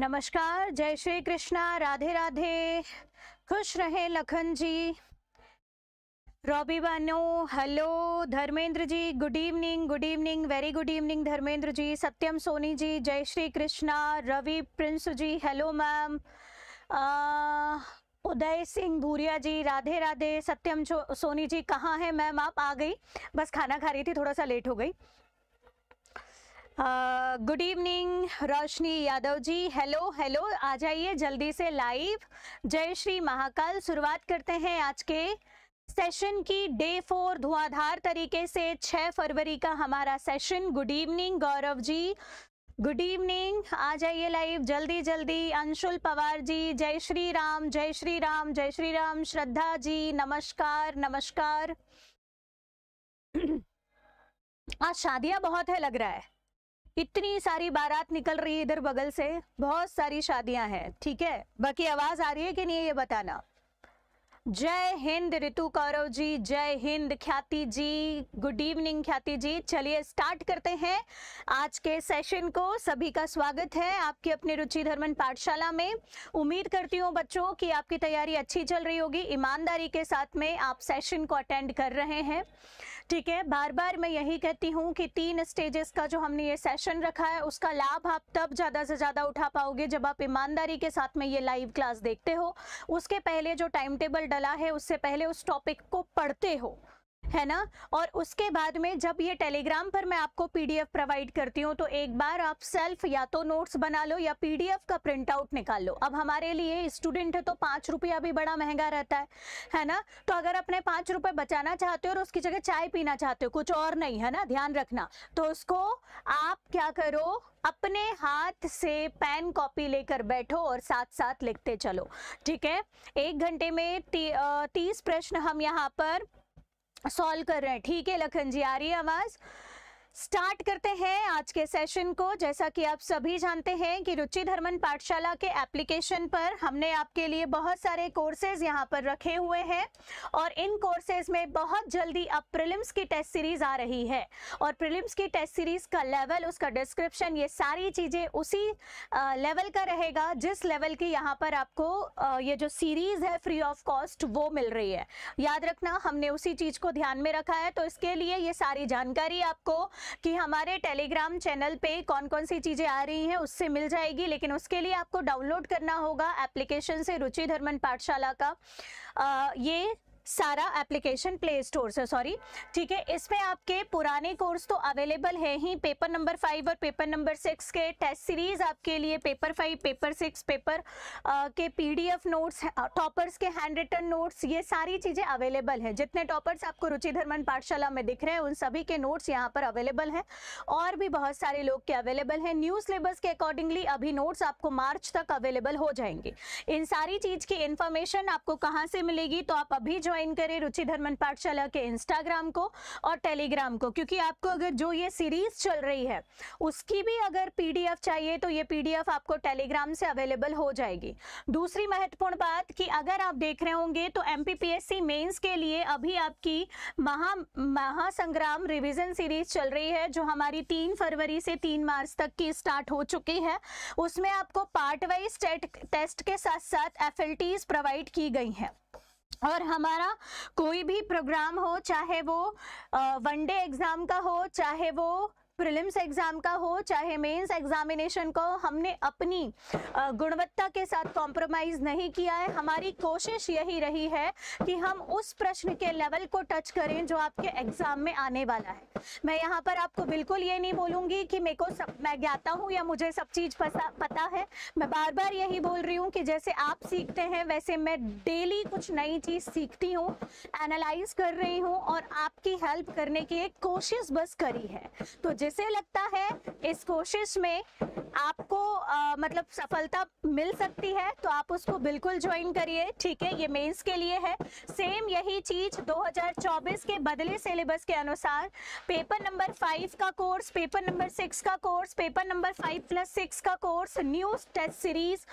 नमस्कार जय श्री कृष्णा राधे राधे खुश रहे Lakhan ji Robi Bano hello Dharmendra ji good evening good evening very good evening Dharmendra ji Satyam Soni ji जय Shri Krishna Ravi Prince ji hello ma'am Uday Singh Bhuriya ji Radhe Radhe Satyam Soni ji कहाँ हैं मैम आप आ गई बस खाना खा रही थी थोड़ा सा लेट हो गई good evening Roshni Yadav ji hello hello आ जाइए जल्दी से लाइव जय श्री महाकाल शुरुआत करते हैं आज के सेशन की डे फोर धुआंधार तरीके से 6 फरवरी का हमारा session good evening Gaurav ji good evening आ जाइए लाइव जल्दी जल्दी अंशुल पवार जी जय श्री राम जय श्री राम जय श्री राम श्रद्धा जी नमस्कार नमस्कार आज शादियां बहुत है लग रहा है इतनी सारी बारात निकल रही है इधर बगल से बहुत सारी शादियां हैं ठीक है बाकी आवाज आ रही है कि नहीं ये बताना जय हिंद ऋतु कौरव जी जय हिंद ख्याति जी गुड इवनिंग ख्याति जी चलिए स्टार्ट करते हैं आज के सेशन को सभी का स्वागत है आपके अपने रुचि धर्मन पाठशाला में उम्मीद करती हूँ बच्चों कि आपकी तैयारी अच्छी चल रही होगी ईमानदारी के साथ में आप सेशन को अटेंड कर रहे हैं ठीक है बार बार मैं यही कहती हूँ कि तीन स्टेजेस का जो हमने ये सेशन रखा है उसका लाभ आप तब ज़्यादा से ज़्यादा उठा पाओगे जब आप ईमानदारी के साथ में ये लाइव क्लास देखते हो उसके पहले जो टाइम टेबल डला है उससे पहले उस टॉपिक को पढ़ते हो है ना और उसके बाद में जब ये टेलीग्राम पर मैं आपको पीडीएफ प्रोवाइड करती हूँ तो एक बार आप सेल्फ या तो नोट्स बना लो या पीडीएफ का प्रिंट आउट निकाल लो अब हमारे लिए स्टूडेंट है तो पाँच रुपया भी बड़ा महंगा रहता है है ना तो अगर अपने पाँच रुपये बचाना चाहते हो और उसकी जगह चाय पीना चाहते हो कुछ और नहीं है ना ध्यान रखना तो उसको आप क्या करो अपने हाथ से पेन कॉपी लेकर बैठो और साथ साथ लिखते चलो ठीक है एक घंटे में ती, तीस प्रश्न हम यहाँ पर सॉल्व कर रहे हैं ठीक है लखन जी आ रही है आवाज़ स्टार्ट करते हैं आज के सेशन को जैसा कि आप सभी जानते हैं कि रुचि धर्मन पाठशाला के एप्लीकेशन पर हमने आपके लिए बहुत सारे कोर्सेज यहां पर रखे हुए हैं और इन कोर्सेज में बहुत जल्दी अब प्रिलिम्स की टेस्ट सीरीज आ रही है और प्रिलिम्स की टेस्ट सीरीज का लेवल उसका डिस्क्रिप्शन ये सारी चीज़ें उसी लेवल का रहेगा जिस लेवल की यहाँ पर आपको ये जो सीरीज़ है फ्री ऑफ कॉस्ट वो मिल रही है याद रखना हमने उसी चीज़ को ध्यान में रखा है तो इसके लिए ये सारी जानकारी आपको कि हमारे टेलीग्राम चैनल पे कौन कौन सी चीज़ें आ रही हैं उससे मिल जाएगी लेकिन उसके लिए आपको डाउनलोड करना होगा एप्लीकेशन से रुचि धर्मन पाठशाला का आ, ये सारा एप्लीकेशन प्ले स्टोर से सॉरी ठीक है इसमें आपके पुराने कोर्स तो अवेलेबल है ही पेपर नंबर फाइव और पेपर नंबर सिक्स के टेस्ट सीरीज आपके लिए paper five paper six paper आ, के पीडीएफ नोट्स टॉपर्स के हैंड रिटन नोट्स ये सारी चीज़ें अवेलेबल है जितने टॉपर्स आपको रुचि धर्मन पाठशाला में दिख रहे हैं उन सभी के नोट्स यहाँ पर अवेलेबल हैं और भी बहुत सारे लोग के अवेलेबल हैं न्यू सिलेबस के अकॉर्डिंगली अभी नोट्स आपको मार्च तक अवेलेबल हो जाएंगे इन सारी चीज़ की इन्फॉर्मेशन आपको कहाँ से मिलेगी तो आप अभी ज्वाइन ज्वाइन करें रुचि धर्मन पाठशाला के इंस्टाग्राम को और टेलीग्राम को क्योंकि आपको अगर जो ये सीरीज चल रही है उसकी भी अगर पीडीएफ चाहिए तो ये पीडीएफ आपको टेलीग्राम से अवेलेबल हो जाएगी दूसरी महत्वपूर्ण बात कि अगर आप देख रहे होंगे तो एम मेंस के लिए अभी आपकी महा महासंग्राम रिविजन सीरीज चल रही है जो हमारी तीन फरवरी से तीन मार्च तक की स्टार्ट हो चुकी है उसमें आपको पार्ट वाइज टेस्ट के साथ साथ एफ प्रोवाइड की गई हैं और हमारा कोई भी प्रोग्राम हो चाहे वो वनडे एग्ज़ाम का हो चाहे वो प्रिलिम्स एग्ज़ाम का हो चाहे मेंस एग्ज़ामिनेशन को हमने अपनी गुणवत्ता के साथ कॉम्प्रोमाइज़ नहीं किया है हमारी कोशिश यही रही है कि हम उस प्रश्न के लेवल को टच करें जो आपके एग्ज़ाम में आने वाला है मैं यहाँ पर आपको बिल्कुल ये नहीं बोलूंगी कि मेरे को सब मैं ज्ञाता हूँ या मुझे सब चीज़ पता है मैं बार बार यही बोल रही हूँ कि जैसे आप सीखते हैं वैसे मैं डेली कुछ नई चीज़ सीखती हूँ एनालाइज कर रही हूँ और आपकी हेल्प करने की एक कोशिश बस करी है तो जिसे लगता है इस कोशिश में आपको आ, मतलब सफलता मिल सकती है तो आप उसको बिल्कुल ज्वाइन करिए ठीक है ये मेंस के लिए है सेम यही चीज 2024 के बदले सिलेबस के अनुसार पेपर नंबर फाइव का कोर्स पेपर नंबर सिक्स का course paper number five plus six का course news test series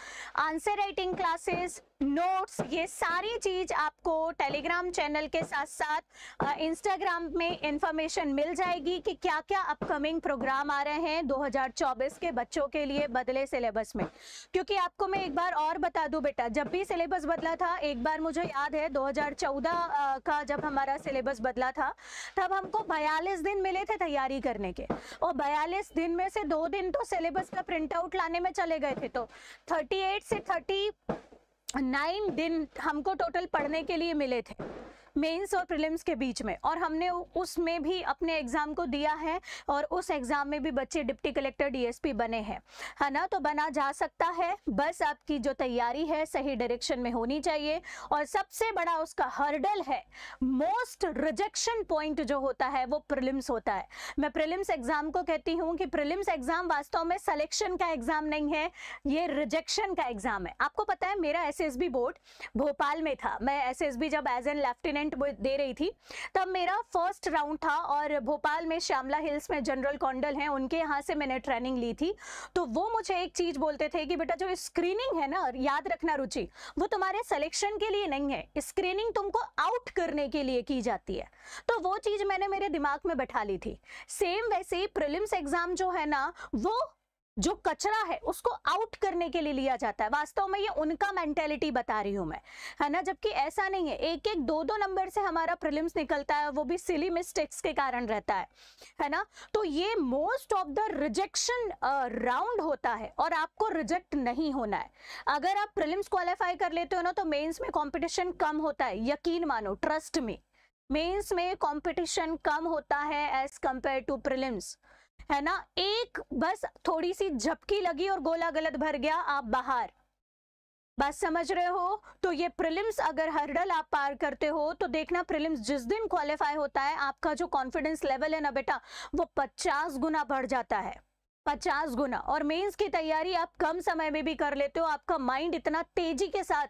answer writing classes notes ये सारी चीज आपको टेलीग्राम चैनल के साथ साथ इंस्टाग्राम में इंफॉर्मेशन मिल जाएगी कि क्या क्या अपकमिंग अपकमिंग प्रोग्राम आ रहे हैं 2024 के बच्चों के लिए बदले सिलेबस में क्योंकि आपको मैं एक बार और बता दूं बेटा जब भी सिलेबस बदला था एक बार मुझे याद है 2014 का जब हमारा सिलेबस बदला था तब हमको बयालीस दिन मिले थे तैयारी करने के और बयालीस दिन में से दो दिन तो सिलेबस का प्रिंट आउट लाने में चले गए थे तो थर्टी से 39 दिन हमको टोटल पढ़ने के लिए मिले थे मेंस और प्रीलिम्स के बीच में और हमने उसमें भी अपने एग्ज़ाम को दिया है और उस एग्ज़ाम में भी बच्चे डिप्टी कलेक्टर डीएसपी बने हैं है ना तो बना जा सकता है बस आपकी जो तैयारी है सही डायरेक्शन में होनी चाहिए और सबसे बड़ा उसका हर्डल है मोस्ट रिजेक्शन पॉइंट जो होता है वो प्रिलिम्स होता है मैं प्रिलिम्स एग्ज़ाम को कहती हूँ कि प्रिलिम्स एग्ज़ाम वास्तव में सलेक्शन का एग्ज़ाम नहीं है ये रिजेक्शन का एग्ज़ाम है आपको पता है मेरा एस बोर्ड भोपाल में था मैं एस जब एज एन लेफ्टिनेंट इवेंट दे रही थी तब मेरा फर्स्ट राउंड था और भोपाल में श्यामला हिल्स में जनरल कौंडल हैं उनके यहाँ से मैंने ट्रेनिंग ली थी तो वो मुझे एक चीज़ बोलते थे कि बेटा जो स्क्रीनिंग है ना याद रखना रुचि वो तुम्हारे सिलेक्शन के लिए नहीं है स्क्रीनिंग तुमको आउट करने के लिए की जाती है तो वो चीज़ मैंने मेरे दिमाग में बैठा ली थी सेम वैसे ही प्रिलिम्स एग्ज़ाम जो है ना वो जो कचरा है उसको आउट करने के लिए लिया जाता है वास्तव में ये उनका मेंटेलिटी बता रही हूं मैं है ना जबकि ऐसा नहीं है एक एक दो दो नंबर से हमारा प्रिलिम्स निकलता है वो भी सिली मिस्टेक्स के कारण रहता है है ना तो ये most of the rejection round होता है और आपको रिजेक्ट नहीं होना है अगर आप प्रिलिम्स क्वालिफाई कर लेते हो ना तो मेन्स में कॉम्पिटिशन कम होता है यकीन मानो ट्रस्ट में मेन्स में कॉम्पिटिशन कम होता है एज कंपेयर टू प्रिलिम्स है ना एक बस थोड़ी सी झपकी लगी और गोला गलत भर गया आप बाहर बस समझ रहे हो तो ये प्रिलिम्स अगर हर्डल आप पार करते हो तो देखना प्रिलिम्स जिस दिन क्वालिफाई होता है आपका जो कॉन्फिडेंस लेवल है ना बेटा वो 50 गुना बढ़ जाता है पचास गुना और मेंस की तैयारी आप कम समय में भी कर लेते हो आपका माइंड इतना तेजी के साथ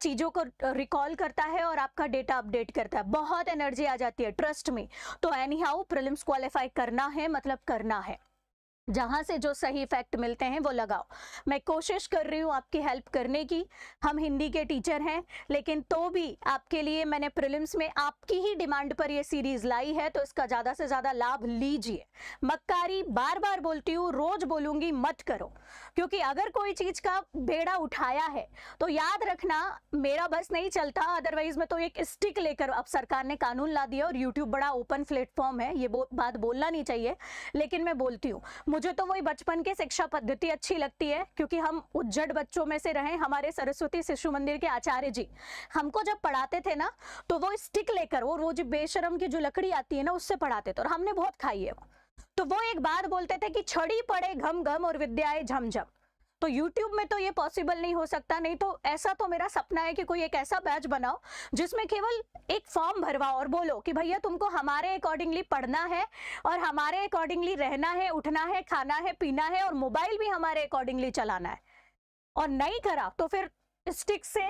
चीज़ों को रिकॉल करता है और आपका डेटा अपडेट करता है बहुत एनर्जी आ जाती है ट्रस्ट में तो एनी हाउ प्रिलिम्स क्वालिफाई करना है मतलब करना है जहाँ से जो सही फैक्ट मिलते हैं वो लगाओ मैं कोशिश कर रही हूँ आपकी हेल्प करने की हम हिंदी के टीचर हैं लेकिन तो भी आपके लिए मैंने प्रिलिम्स में आपकी ही डिमांड पर ये सीरीज लाई है तो इसका ज़्यादा से ज़्यादा लाभ लीजिए मक्कारी बार बार बोलती हूँ रोज़ बोलूँगी मत करो क्योंकि अगर कोई चीज़ का बेड़ा उठाया है तो याद रखना मेरा बस नहीं चलता अदरवाइज में तो एक स्टिक लेकर अब सरकार ने कानून ला दिया और यूट्यूब बड़ा ओपन प्लेटफॉर्म है ये बात बोलना नहीं चाहिए लेकिन मैं बोलती हूँ मुझे तो वही बचपन की शिक्षा पद्धति अच्छी लगती है क्योंकि हम उज्जड़ बच्चों में से रहे हमारे सरस्वती शिशु मंदिर के आचार्य जी हमको जब पढ़ाते थे ना तो वो स्टिक लेकर और वो जो बेशरम की जो लकड़ी आती है ना उससे पढ़ाते थे और हमने बहुत खाई है तो वो एक बात बोलते थे कि छड़ी पड़े घम घम और विद्याएं झमझम तो यूट्यूब में तो ये पॉसिबल नहीं हो सकता नहीं तो ऐसा तो मेरा सपना है कि कोई एक ऐसा बैच बनाओ जिसमें केवल एक फॉर्म भरवाओ और बोलो कि भैया तुमको हमारे अकॉर्डिंगली पढ़ना है और हमारे अकॉर्डिंगली रहना है उठना है खाना है पीना है और मोबाइल भी हमारे अकॉर्डिंगली चलाना है और नहीं करा तो फिर स्टिक से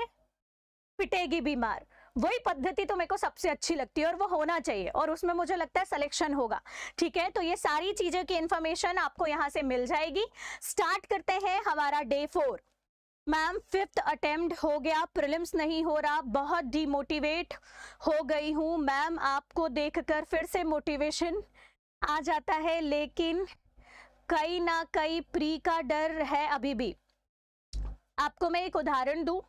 पिटेगी बीमार वही पद्धति तो मेरे को सबसे अच्छी लगती है और वो होना चाहिए और उसमें मुझे लगता है सिलेक्शन होगा ठीक है तो ये सारी चीज़ों की इंफॉर्मेशन आपको यहाँ से मिल जाएगी स्टार्ट करते हैं हमारा day four ma'am fifth attempt हो गया प्रिलिम्स नहीं हो रहा बहुत डीमोटिवेट हो गई हूँ मैम आपको देखकर फिर से मोटिवेशन आ जाता है लेकिन कई ना कई प्री का डर है अभी भी आपको मैं एक उदाहरण दूँ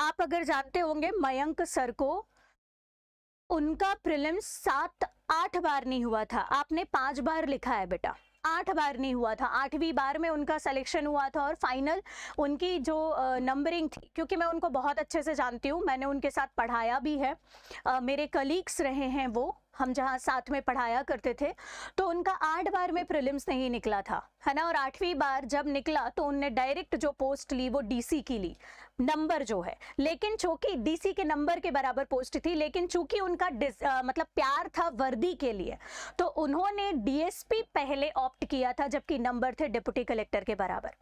आप अगर जानते होंगे मयंक सर को उनका प्रिलिम्स सात आठ बार नहीं हुआ था आपने पांच बार लिखा है बेटा आठ बार नहीं हुआ था आठवीं बार में उनका सिलेक्शन हुआ था और फाइनल उनकी जो नंबरिंग थी क्योंकि मैं उनको बहुत अच्छे से जानती हूँ मैंने उनके साथ पढ़ाया भी है आ, मेरे कलीग्स रहे हैं वो हम जहाँ साथ में पढ़ाया करते थे तो उनका आठ बार में प्रिलिम्स नहीं निकला था है ना और आठवीं बार जब निकला तो उनने डायरेक्ट जो पोस्ट ली वो डी की ली नंबर जो है लेकिन चूंकि डीसी के नंबर के बराबर पोस्ट थी लेकिन चूंकि उनका आ, मतलब प्यार था वर्दी के लिए तो उन्होंने डीएसपी पहले ऑप्ट किया था जबकि नंबर थे डिप्टी कलेक्टर के बराबर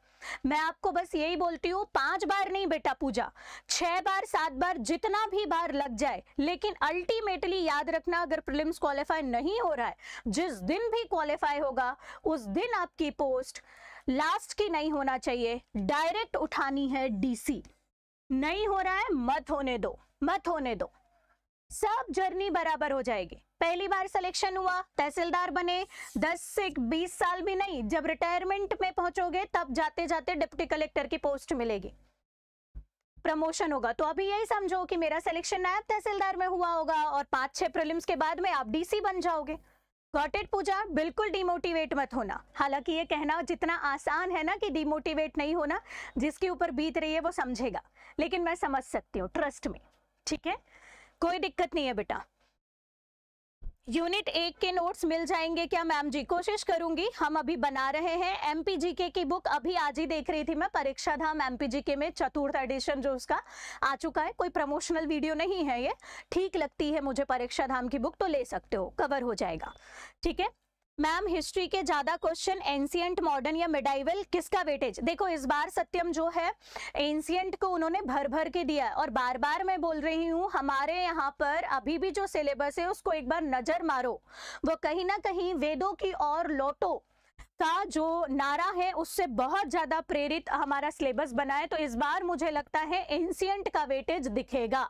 मैं आपको बस यही बोलती हूँ पांच बार नहीं बेटा पूजा छह बार सात बार जितना भी बार लग जाए लेकिन अल्टीमेटली याद रखना अगर प्रिलिम्स क्वालिफाई नहीं हो रहा है जिस दिन भी क्वालिफाई होगा उस दिन आपकी पोस्ट लास्ट की नहीं होना चाहिए डायरेक्ट उठानी है डीसी नहीं हो रहा है मत होने दो मत होने दो सब जर्नी बराबर हो जाएगी पहली बार सिलेक्शन हुआ तहसीलदार बने 10 से 20 साल भी नहीं जब रिटायरमेंट में पहुंचोगे तब जाते जाते डिप्टी कलेक्टर की पोस्ट मिलेगी प्रमोशन होगा तो अभी यही समझो कि मेरा सिलेक्शन नायब तहसीलदार में हुआ होगा और पांच छह प्रिलिम्स के बाद में आप डीसी बन जाओगे गॉटेड पूजा बिल्कुल डिमोटिवेट मत होना हालांकि ये कहना जितना आसान है ना कि डिमोटिवेट नहीं होना जिसके ऊपर बीत रही है वो समझेगा लेकिन मैं समझ सकती हूँ ट्रस्ट में ठीक है कोई दिक्कत नहीं है बेटा यूनिट एक के नोट्स मिल जाएंगे क्या मैम जी कोशिश करूंगी हम अभी बना रहे हैं एम एमपीजीके की बुक अभी आज ही देख रही थी मैं परीक्षा धाम एमपीजीके में चतुर्थ एडिशन जो उसका आ चुका है कोई प्रमोशनल वीडियो नहीं है ये ठीक लगती है मुझे परीक्षा धाम की बुक तो ले सकते हो कवर हो जाएगा ठीक है मैम हिस्ट्री के ज्यादा क्वेश्चन एंसियंट मॉडर्न या मिडाइवल किसका वेटेज देखो इस बार सत्यम जो है एंसियंट को उन्होंने भर भर के दिया है और बार बार मैं बोल रही हूँ हमारे यहाँ पर अभी भी जो सिलेबस है उसको एक बार नजर मारो वो कहीं ना कहीं वेदों की और लौटो का जो नारा है उससे बहुत ज्यादा प्रेरित हमारा सिलेबस बना है तो इस बार मुझे लगता है एंसियंट का वेटेज दिखेगा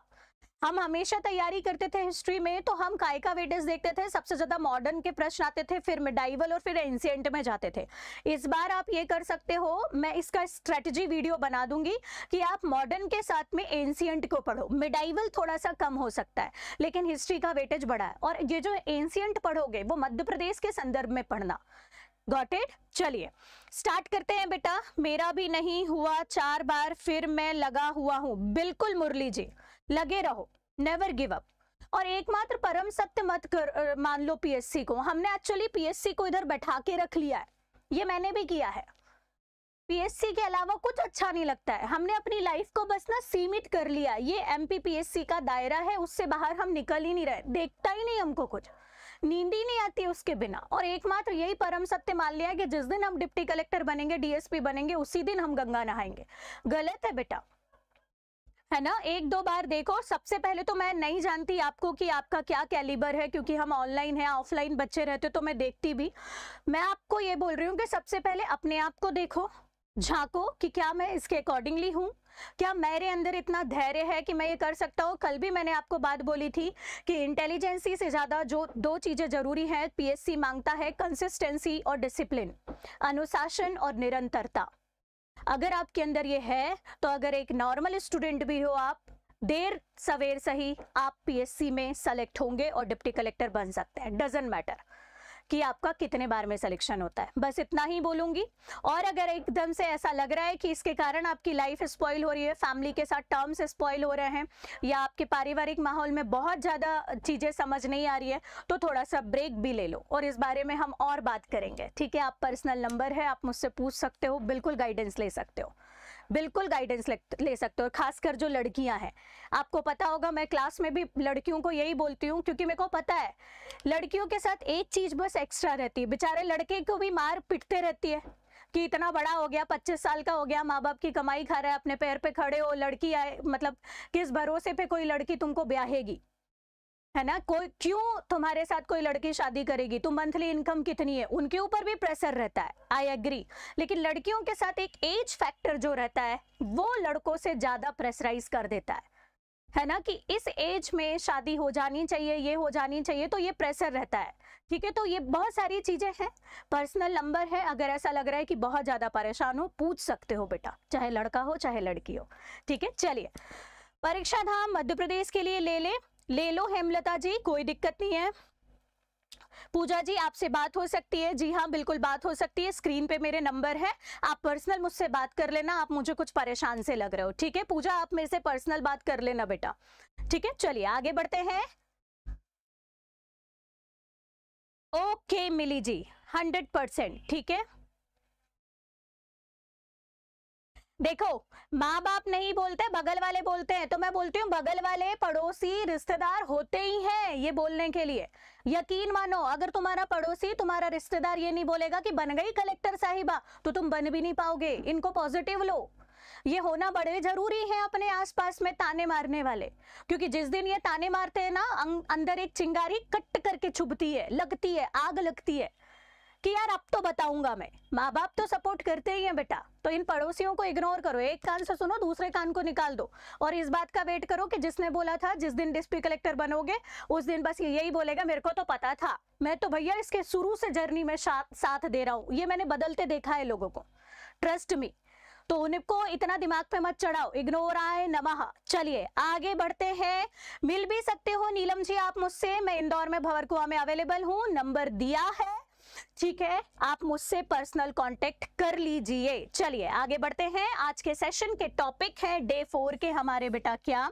हम हमेशा तैयारी करते थे हिस्ट्री में तो हम काय का वेटेज देखते थे सबसे ज्यादा मॉडर्न के प्रश्न आते थे फिर मिडाइवल और फिर एंसियंट में जाते थे इस बार आप ये कर सकते हो मैं इसका स्ट्रेटजी वीडियो बना दूंगी कि आप मॉडर्न के साथ में एंसियंट को पढ़ो मिडाइवल थोड़ा सा कम हो सकता है लेकिन हिस्ट्री का वेटेज बढ़ा है और ये जो एंसियंट पढ़ोगे वो मध्य प्रदेश के संदर्भ में पढ़ना गॉट इट चलिए स्टार्ट करते हैं बेटा मेरा भी नहीं हुआ चार बार फिर मैं लगा हुआ हूँ बिल्कुल मुरली जी लगे रहो नेवर गिव अप और एकमात्र परम सत्य मत कर मान लो पीएससी को हमने एक्चुअली पीएससी को इधर बैठा के रख लिया है ये मैंने भी किया है पीएससी के अलावा कुछ अच्छा नहीं लगता है हमने अपनी लाइफ को बस ना सीमित कर लिया ये एम पीएससी का दायरा है उससे बाहर हम निकल ही नहीं रहे देखता ही नहीं हमको कुछ नींद ही नहीं आती उसके बिना और एकमात्र यही परम सत्य मान लिया है कि जिस दिन हम डिप्टी कलेक्टर बनेंगे डीएसपी बनेंगे उसी दिन हम गंगा नहाएंगे गलत है बेटा है ना एक दो बार देखो सबसे पहले तो मैं नहीं जानती आपको कि आपका क्या कैलिबर है क्योंकि हम ऑनलाइन है ऑफलाइन बच्चे रहते तो मैं देखती भी मैं आपको ये बोल रही हूँ कि सबसे पहले अपने आप को देखो झांको कि क्या मैं इसके अकॉर्डिंगली हूँ क्या मेरे अंदर इतना धैर्य है कि मैं ये कर सकता हूँ कल भी मैंने आपको बात बोली थी कि इंटेलिजेंसी से ज़्यादा जो दो चीज़ें ज़रूरी हैं पीएससी मांगता है कंसिस्टेंसी और डिसिप्लिन अनुशासन और निरंतरता अगर आपके अंदर ये है तो अगर एक नॉर्मल स्टूडेंट भी हो आप देर सवेर सही आप पीएससी में सेलेक्ट होंगे और डिप्टी कलेक्टर बन सकते हैं डजेंट मैटर कि आपका कितने बार में सिलेक्शन होता है बस इतना ही बोलूंगी और अगर एकदम से ऐसा लग रहा है कि इसके कारण आपकी लाइफ स्पॉइल हो रही है फैमिली के साथ टर्म्स स्पॉइल हो रहे हैं या आपके पारिवारिक माहौल में बहुत ज़्यादा चीज़ें समझ नहीं आ रही है तो थोड़ा सा ब्रेक भी ले लो और इस बारे में हम और बात करेंगे ठीक है आप पर्सनल नंबर है आप मुझसे पूछ सकते हो बिल्कुल गाइडेंस ले सकते हो बिल्कुल गाइडेंस ले सकते हो और खासकर जो लड़कियां हैं आपको पता होगा मैं क्लास में भी लड़कियों को यही बोलती हूँ क्योंकि मेरे को पता है लड़कियों के साथ एक चीज़ बस एक्स्ट्रा रहती है बेचारे लड़के को भी मार पिटते रहती है कि इतना बड़ा हो गया पच्चीस साल का हो गया माँ बाप की कमाई खा रहा है अपने पैर पे खड़े हो लड़की आए मतलब किस भरोसे पे कोई लड़की तुमको ब्याहेगी है ना कोई क्यों तुम्हारे साथ कोई लड़की शादी करेगी तो मंथली इनकम कितनी है उनके ऊपर भी प्रेशर रहता है आई एग्री लेकिन लड़कियों के साथ एक एज फैक्टर जो रहता है वो लड़कों से ज्यादा प्रेशराइज कर देता है है ना कि इस एज में शादी हो जानी चाहिए ये हो जानी चाहिए तो ये प्रेशर रहता है ठीक है तो ये बहुत सारी चीजें हैं पर्सनल नंबर है अगर ऐसा लग रहा है कि बहुत ज्यादा परेशान हो पूछ सकते हो बेटा चाहे लड़का हो चाहे लड़की हो ठीक है चलिए परीक्षा धाम मध्य प्रदेश के लिए ले ले ले लो हेमलता जी कोई दिक्कत नहीं है पूजा जी आपसे बात हो सकती है जी हाँ बिल्कुल बात हो सकती है स्क्रीन पे मेरे नंबर है आप पर्सनल मुझसे बात कर लेना आप मुझे कुछ परेशान से लग रहे हो ठीक है पूजा आप मेरे से पर्सनल बात कर लेना बेटा ठीक है चलिए आगे बढ़ते हैं okay Mili ji hundred percent ठीक है देखो माँ बाप नहीं बोलते बगल वाले बोलते हैं तो मैं बोलती हूँ बगल वाले पड़ोसी रिश्तेदार होते ही हैं ये बोलने के लिए यकीन मानो अगर तुम्हारा पड़ोसी तुम्हारा रिश्तेदार ये नहीं बोलेगा कि बन गई कलेक्टर साहिबा तो तुम बन भी नहीं पाओगे इनको पॉजिटिव लो ये होना बड़े जरूरी है अपने आसपास में ताने मारने वाले क्योंकि जिस दिन ये ताने मारते हैं ना अं, अंदर एक चिंगारी कट करके छुपती है लगती है आग लगती है कि यार अब तो बताऊंगा मैं माँ बाप तो सपोर्ट करते ही हैं बेटा तो इन पड़ोसियों को इग्नोर करो एक कान से सुनो दूसरे कान को निकाल दो और इस बात का वेट करो कि जिसने बोला था जिस दिन डिस्ट्रिक्ट कलेक्टर बनोगे उस दिन बस यही बोलेगा मेरे को तो पता था मैं तो भैया इसके शुरू से जर्नी में साथ दे रहा हूँ ये मैंने बदलते देखा है लोगों को ट्रस्ट मी तो उनको इतना दिमाग पे मत चढ़ाओ इग्नोर आए नमः चलिए आगे बढ़ते हैं मिल भी सकते हो नीलम जी आप मुझसे मैं इंदौर में भवरकुआ में अवेलेबल हूँ नंबर दिया है ठीक है आप मुझसे पर्सनल कांटेक्ट कर लीजिए चलिए आगे बढ़ते हैं आज के सेशन के टॉपिक है डे फोर के हमारे बेटा क्या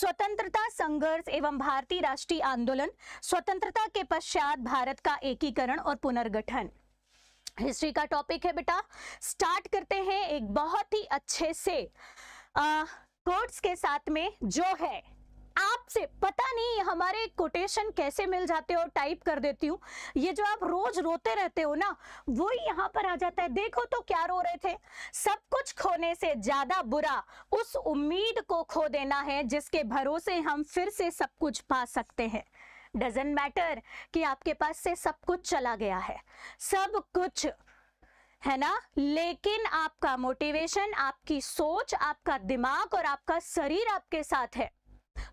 स्वतंत्रता संघर्ष एवं भारतीय राष्ट्रीय आंदोलन स्वतंत्रता के पश्चात भारत का एकीकरण और पुनर्गठन हिस्ट्री का टॉपिक है बेटा स्टार्ट करते हैं एक बहुत ही अच्छे से कोर्ट्स के साथ में जो है आपसे पता नहीं हमारे कोटेशन कैसे मिल जाते हो टाइप कर देती हूँ ये जो आप रोज रोते रहते हो ना वो यहाँ पर आ जाता है देखो तो क्या रो रहे थे सब कुछ खोने से ज्यादा बुरा उस उम्मीद को खो देना है जिसके भरोसे हम फिर से सब कुछ पा सकते हैं डजेंट मैटर कि आपके पास से सब कुछ चला गया है सब कुछ है ना लेकिन आपका मोटिवेशन आपकी सोच आपका दिमाग और आपका शरीर आपके साथ है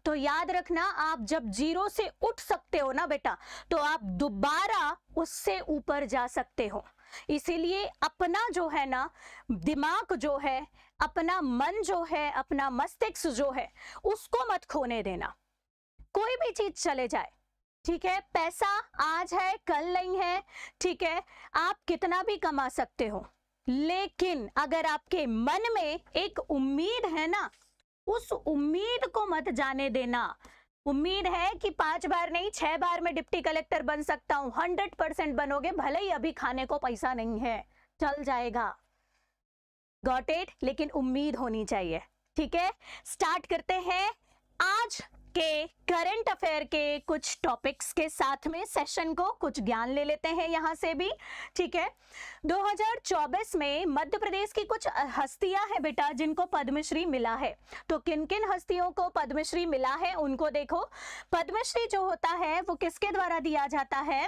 तो याद रखना आप जब जीरो से उठ सकते हो ना बेटा तो आप दोबारा उससे ऊपर जा सकते हो इसीलिए अपना जो है ना दिमाग जो है अपना मन जो है अपना मस्तिष्क जो है उसको मत खोने देना कोई भी चीज चले जाए ठीक है पैसा आज है कल नहीं है ठीक है आप कितना भी कमा सकते हो लेकिन अगर आपके मन में एक उम्मीद है ना उस उम्मीद को मत जाने देना उम्मीद है कि पांच बार नहीं छह बार में डिप्टी कलेक्टर बन सकता हूं हंड्रेड परसेंट बनोगे भले ही अभी खाने को पैसा नहीं है चल जाएगा गॉट इट लेकिन उम्मीद होनी चाहिए ठीक है स्टार्ट करते हैं आज के करंट अफेयर के कुछ टॉपिक्स के साथ में सेशन को कुछ ज्ञान ले लेते हैं यहाँ से भी ठीक है 2024 में मध्य प्रदेश की कुछ हस्तियां हैं बेटा जिनको पद्मश्री मिला है तो किन किन हस्तियों को पद्मश्री मिला है उनको देखो पद्मश्री जो होता है वो किसके द्वारा दिया जाता है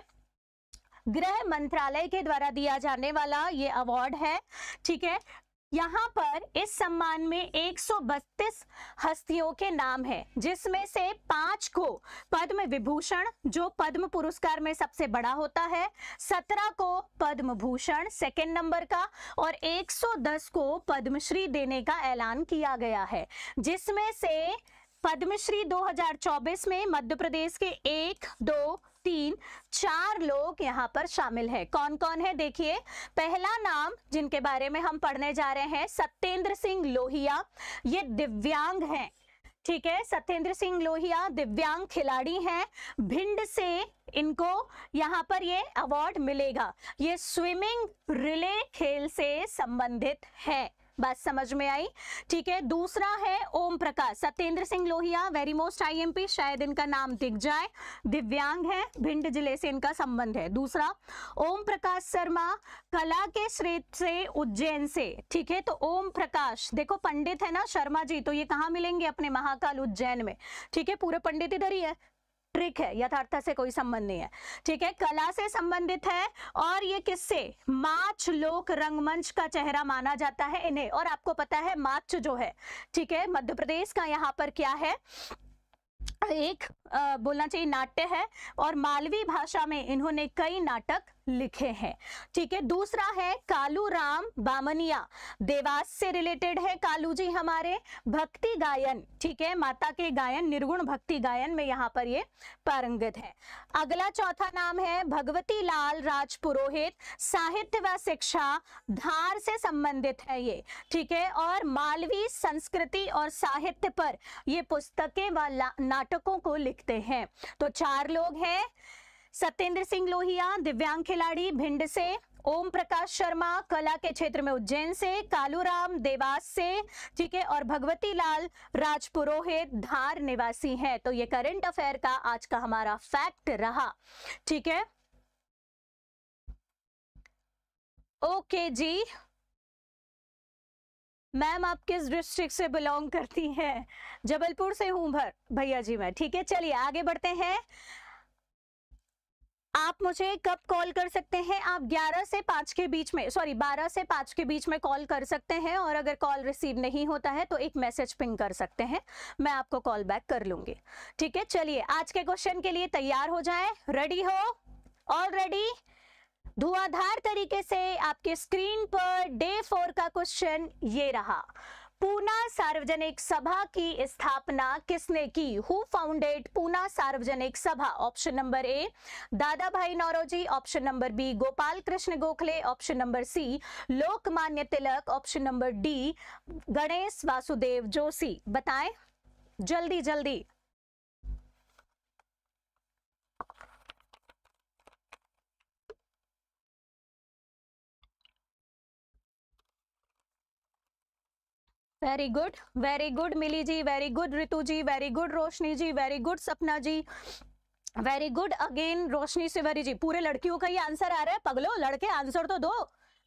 गृह मंत्रालय के द्वारा दिया जाने वाला ये अवार्ड है ठीक है यहाँ पर इस सम्मान में 132 हस्तियों के नाम है जिसमें से पांच को पद्म विभूषण जो पद्म पुरस्कार में सबसे बड़ा होता है सत्रह को पद्म भूषण सेकेंड नंबर का और 110 को पद्मश्री देने का ऐलान किया गया है जिसमें से पद्मश्री 2024 में मध्य प्रदेश के एक दो तीन चार लोग यहाँ पर शामिल हैं कौन कौन है देखिए पहला नाम जिनके बारे में हम पढ़ने जा रहे हैं सत्येंद्र सिंह लोहिया ये दिव्यांग हैं ठीक है सत्येंद्र सिंह लोहिया दिव्यांग खिलाड़ी हैं भिंड से इनको यहाँ पर ये अवार्ड मिलेगा ये स्विमिंग रिले खेल से संबंधित है बस समझ में आई ठीक है दूसरा है Om Prakash Satyendra Singh Lohia very most IMP शायद इनका नाम दिख जाए दिव्यांग है भिंड जिले से इनका संबंध है दूसरा ओम प्रकाश शर्मा कला के श्रेत से उज्जैन से ठीक है तो ओम प्रकाश देखो पंडित है ना शर्मा जी तो ये कहाँ मिलेंगे अपने महाकाल उज्जैन में ठीक है पूरे पंडित इधर ही है ट्रिक है यथार्थ से कोई संबंध नहीं है ठीक है कला से संबंधित है और ये किससे माच लोक रंगमंच का चेहरा माना जाता है इन्हें और आपको पता है माच जो है ठीक है मध्य प्रदेश का यहाँ पर क्या है एक बोलना चाहिए नाट्य है और मालवी भाषा में इन्होंने कई नाटक लिखे हैं ठीक है दूसरा है कालू राम बामनिया देवास से रिलेटेड है कालू जी हमारे भक्ति गायन ठीक है माता के गायन निर्गुण भक्ति गायन में यहाँ पर ये पारंगत है अगला चौथा नाम है भगवती लाल राज पुरोहित साहित्य व शिक्षा धार से संबंधित है ये ठीक है और मालवी संस्कृति और साहित्य पर ये पुस्तकें व नाटकों को लिखते हैं तो चार लोग हैं सत्येंद्र सिंह लोहिया दिव्यांग खिलाड़ी भिंड से ओम प्रकाश शर्मा कला के क्षेत्र में उज्जैन से कालूराम देवास से ठीक है और भगवती लाल राजपुरोहित धार निवासी हैं तो ये करंट अफेयर का आज का हमारा फैक्ट रहा ठीक है ओके जी मैम आप किस डिस्ट्रिक्ट से बिलोंग करती हैं जबलपुर से हूं भर भैया जी मैं ठीक है चलिए आगे बढ़ते हैं आप मुझे कब कॉल कर सकते हैं आप 11 से 5 के बीच में सॉरी 12 से 5 के बीच में कॉल कर सकते हैं और अगर कॉल रिसीव नहीं होता है तो एक मैसेज पिंग कर सकते हैं मैं आपको कॉल बैक कर लूंगी ठीक है चलिए आज के क्वेश्चन के लिए तैयार हो जाए रेडी हो ऑलरेडी धुआंधार तरीके से आपके स्क्रीन पर डे फोर का क्वेश्चन ये रहा पूना सार्वजनिक सभा की स्थापना किसने की हु फाउंडेड पूना सार्वजनिक सभा option number A Dada Bhai Naoroji option number B Gopal Krishna Gokhale option number C Lokmanya Tilak option number D Ganesh Vasudev Joshi बताएं जल्दी जल्दी very good very good Mili ji very good Ritu ji very good Roshni ji very good Sapna ji very good again Roshni Sivari ji पूरे लड़कियों का ही आंसर आ रहा है पगलो लड़के आंसर तो दो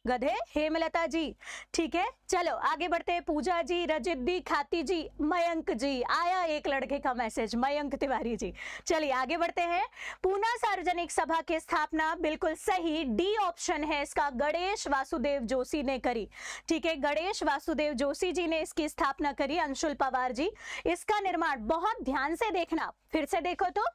गधे हेमलता जी ठीक है चलो आगे बढ़ते हैं पूजा जी रजित दी खाती जी मयंक जी आया एक लड़के का मैसेज मयंक तिवारी जी चलिए आगे बढ़ते हैं पूना सार्वजनिक सभा की स्थापना बिल्कुल सही डी ऑप्शन है इसका गणेश वासुदेव जोशी ने करी ठीक है गणेश वासुदेव जोशी जी ने इसकी स्थापना करी अंशुल पवार जी इसका निर्माण बहुत ध्यान से देखना फिर से देखो तो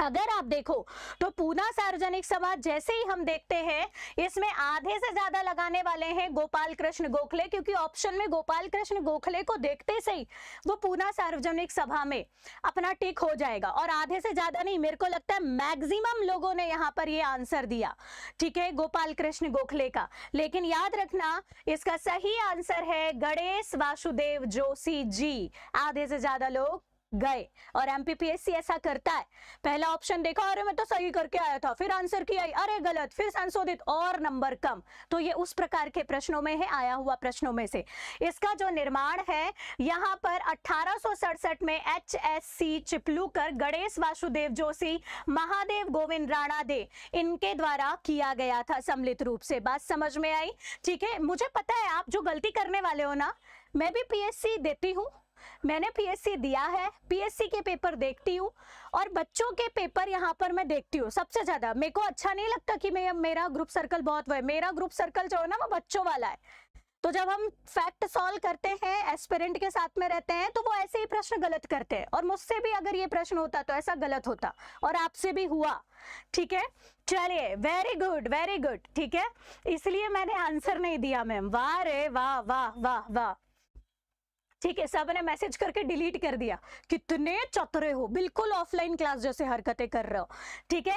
अगर आप देखो तो पूना सार्वजनिक सभा जैसे ही हम देखते हैं इसमें आधे से ज्यादा लगाने वाले हैं गोपाल कृष्ण गोखले क्योंकि ऑप्शन में गोपाल कृष्ण गोखले को देखते से ही वो पूना सार्वजनिक सभा में अपना टिक हो जाएगा और आधे से ज्यादा नहीं मेरे को लगता है मैक्सिमम लोगों ने यहाँ पर ये आंसर दिया ठीक है गोपाल कृष्ण गोखले का लेकिन याद रखना इसका सही आंसर है गणेश वासुदेव जोशी जी आधे से ज्यादा लोग गए और एमपीपीएससी ऐसा करता है पहला ऑप्शन देखा अरे मैं तो सही करके आया था फिर आंसर किया अरे गलत फिर संशोधित और नंबर कम तो ये उस प्रकार के प्रश्नों में है आया हुआ प्रश्नों में से इसका जो निर्माण है यहाँ पर अठारह में H S C Chiplunkar Ganesh Vasudev Joshi Mahadev Govind Ranade इनके द्वारा किया गया था सम्मिलित रूप से बात समझ में आई ठीक है मुझे पता है आप जो गलती करने वाले हो ना मैं भी पी देती हूँ मैंने पीएससी दिया है पीएससी के पेपर देखती हूँ और बच्चों के पेपर यहाँ पर मैं देखती हूँ सबसे ज़्यादा मेरे को अच्छा नहीं लगता कि मैं मेरा ग्रुप सर्कल बहुत वो है मेरा ग्रुप सर्कल जो है ना वो बच्चों वाला है तो जब हम फैक्ट सॉल्व करते हैं एस्पेरेंट के साथ में रहते हैं तो वो ऐसे ही प्रश्न गलत करते हैं और मुझसे भी अगर ये प्रश्न होता तो ऐसा गलत होता और आपसे भी हुआ ठीक है चलिए वेरी गुड वेरी गुड ठीक है इसलिए मैंने आंसर नहीं दिया मैम वाह रे वाह वाह वाह वाह वा। ठीक है सब ने मैसेज करके डिलीट कर दिया कितने चतरे हो बिल्कुल ऑफलाइन क्लास जैसे हरकतें कर रहे हो ठीक है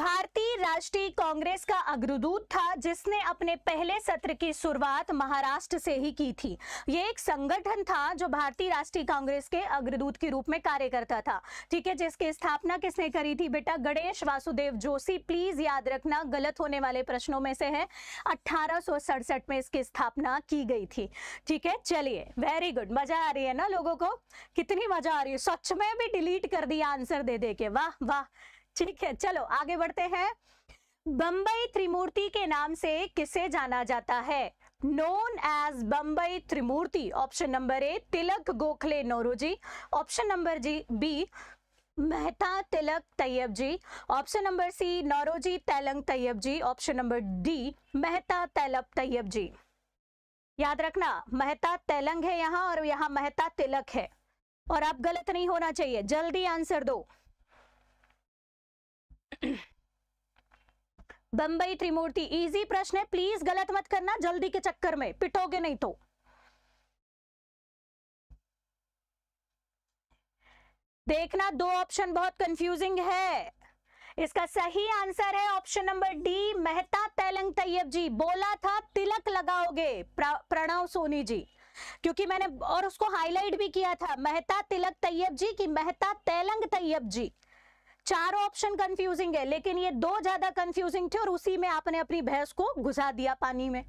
भारतीय राष्ट्रीय कांग्रेस का अग्रदूत था जिसने अपने पहले सत्र की शुरुआत महाराष्ट्र से ही की थी ये एक संगठन था जो भारतीय राष्ट्रीय कांग्रेस के अग्रदूत के रूप में कार्य करता था ठीक है जिसकी स्थापना किसने करी थी बेटा गणेश वासुदेव जोशी प्लीज याद रखना गलत होने वाले प्रश्नों में से है अठारह में इसकी स्थापना की गई थी ठीक है चलिए वेरी गुड मजा आ रही है ना लोगों को कितनी मजा आ रही है सच में भी डिलीट कर दिया आंसर दे दे के वाह वाह ठीक है चलो आगे बढ़ते हैं बंबई त्रिमूर्ति के नाम से किसे जाना जाता है known as Bambai Trimurti option number A Tilak Gokhale Naoroji option number G B Mehta Tilak Tyabji option number C Naoroji Telang Tyabji option number D Mehta Telang Tyabji याद रखना मेहता तेलंग है यहाँ और यहाँ मेहता तिलक है और आप गलत नहीं होना चाहिए जल्दी आंसर दो बंबई त्रिमूर्ति इजी प्रश्न है प्लीज गलत मत करना जल्दी के चक्कर में पिटोगे नहीं तो देखना दो ऑप्शन बहुत कंफ्यूजिंग है इसका सही आंसर है option number D Mehta Telang Tyabji बोला था तिलक लगाओगे प्रणव सोनी जी क्योंकि मैंने और उसको हाईलाइट भी किया था मेहता तिलक तैयब जी की मेहता तेलंग तैयब जी चारों ऑप्शन कंफ्यूजिंग है लेकिन ये दो ज्यादा कंफ्यूजिंग थे और उसी में आपने अपनी भैंस को घुसा दिया पानी में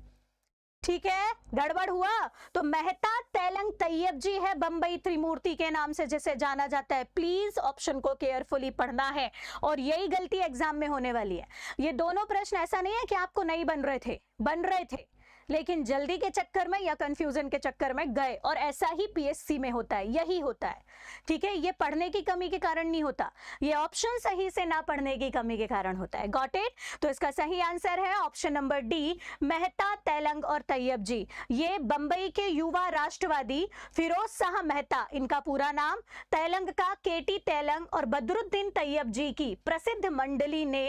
ठीक है गड़बड़ हुआ तो मेहता तेलंग तैयब जी है बंबई त्रिमूर्ति के नाम से जिसे जाना जाता है प्लीज ऑप्शन को केयरफुली पढ़ना है और यही गलती एग्जाम में होने वाली है ये दोनों प्रश्न ऐसा नहीं है कि आपको नहीं बन रहे थे बन रहे थे लेकिन जल्दी के चक्कर में या कंफ्यूजन के चक्कर में गए और ऐसा ही पीएससी में होता है यही होता है ठीक है ये पढ़ने की कमी के कारण नहीं होता ये ऑप्शन सही से ना पढ़ने की कमी के कारण होता है गॉट इट तो इसका सही आंसर है option number D Mehta Telang और तैयब जी ये बंबई के युवा राष्ट्रवादी फिरोज शाह मेहता इनका पूरा नाम तेलंग का केटी तेलंग और बदरुद्दीन तैयब जी की प्रसिद्ध मंडली ने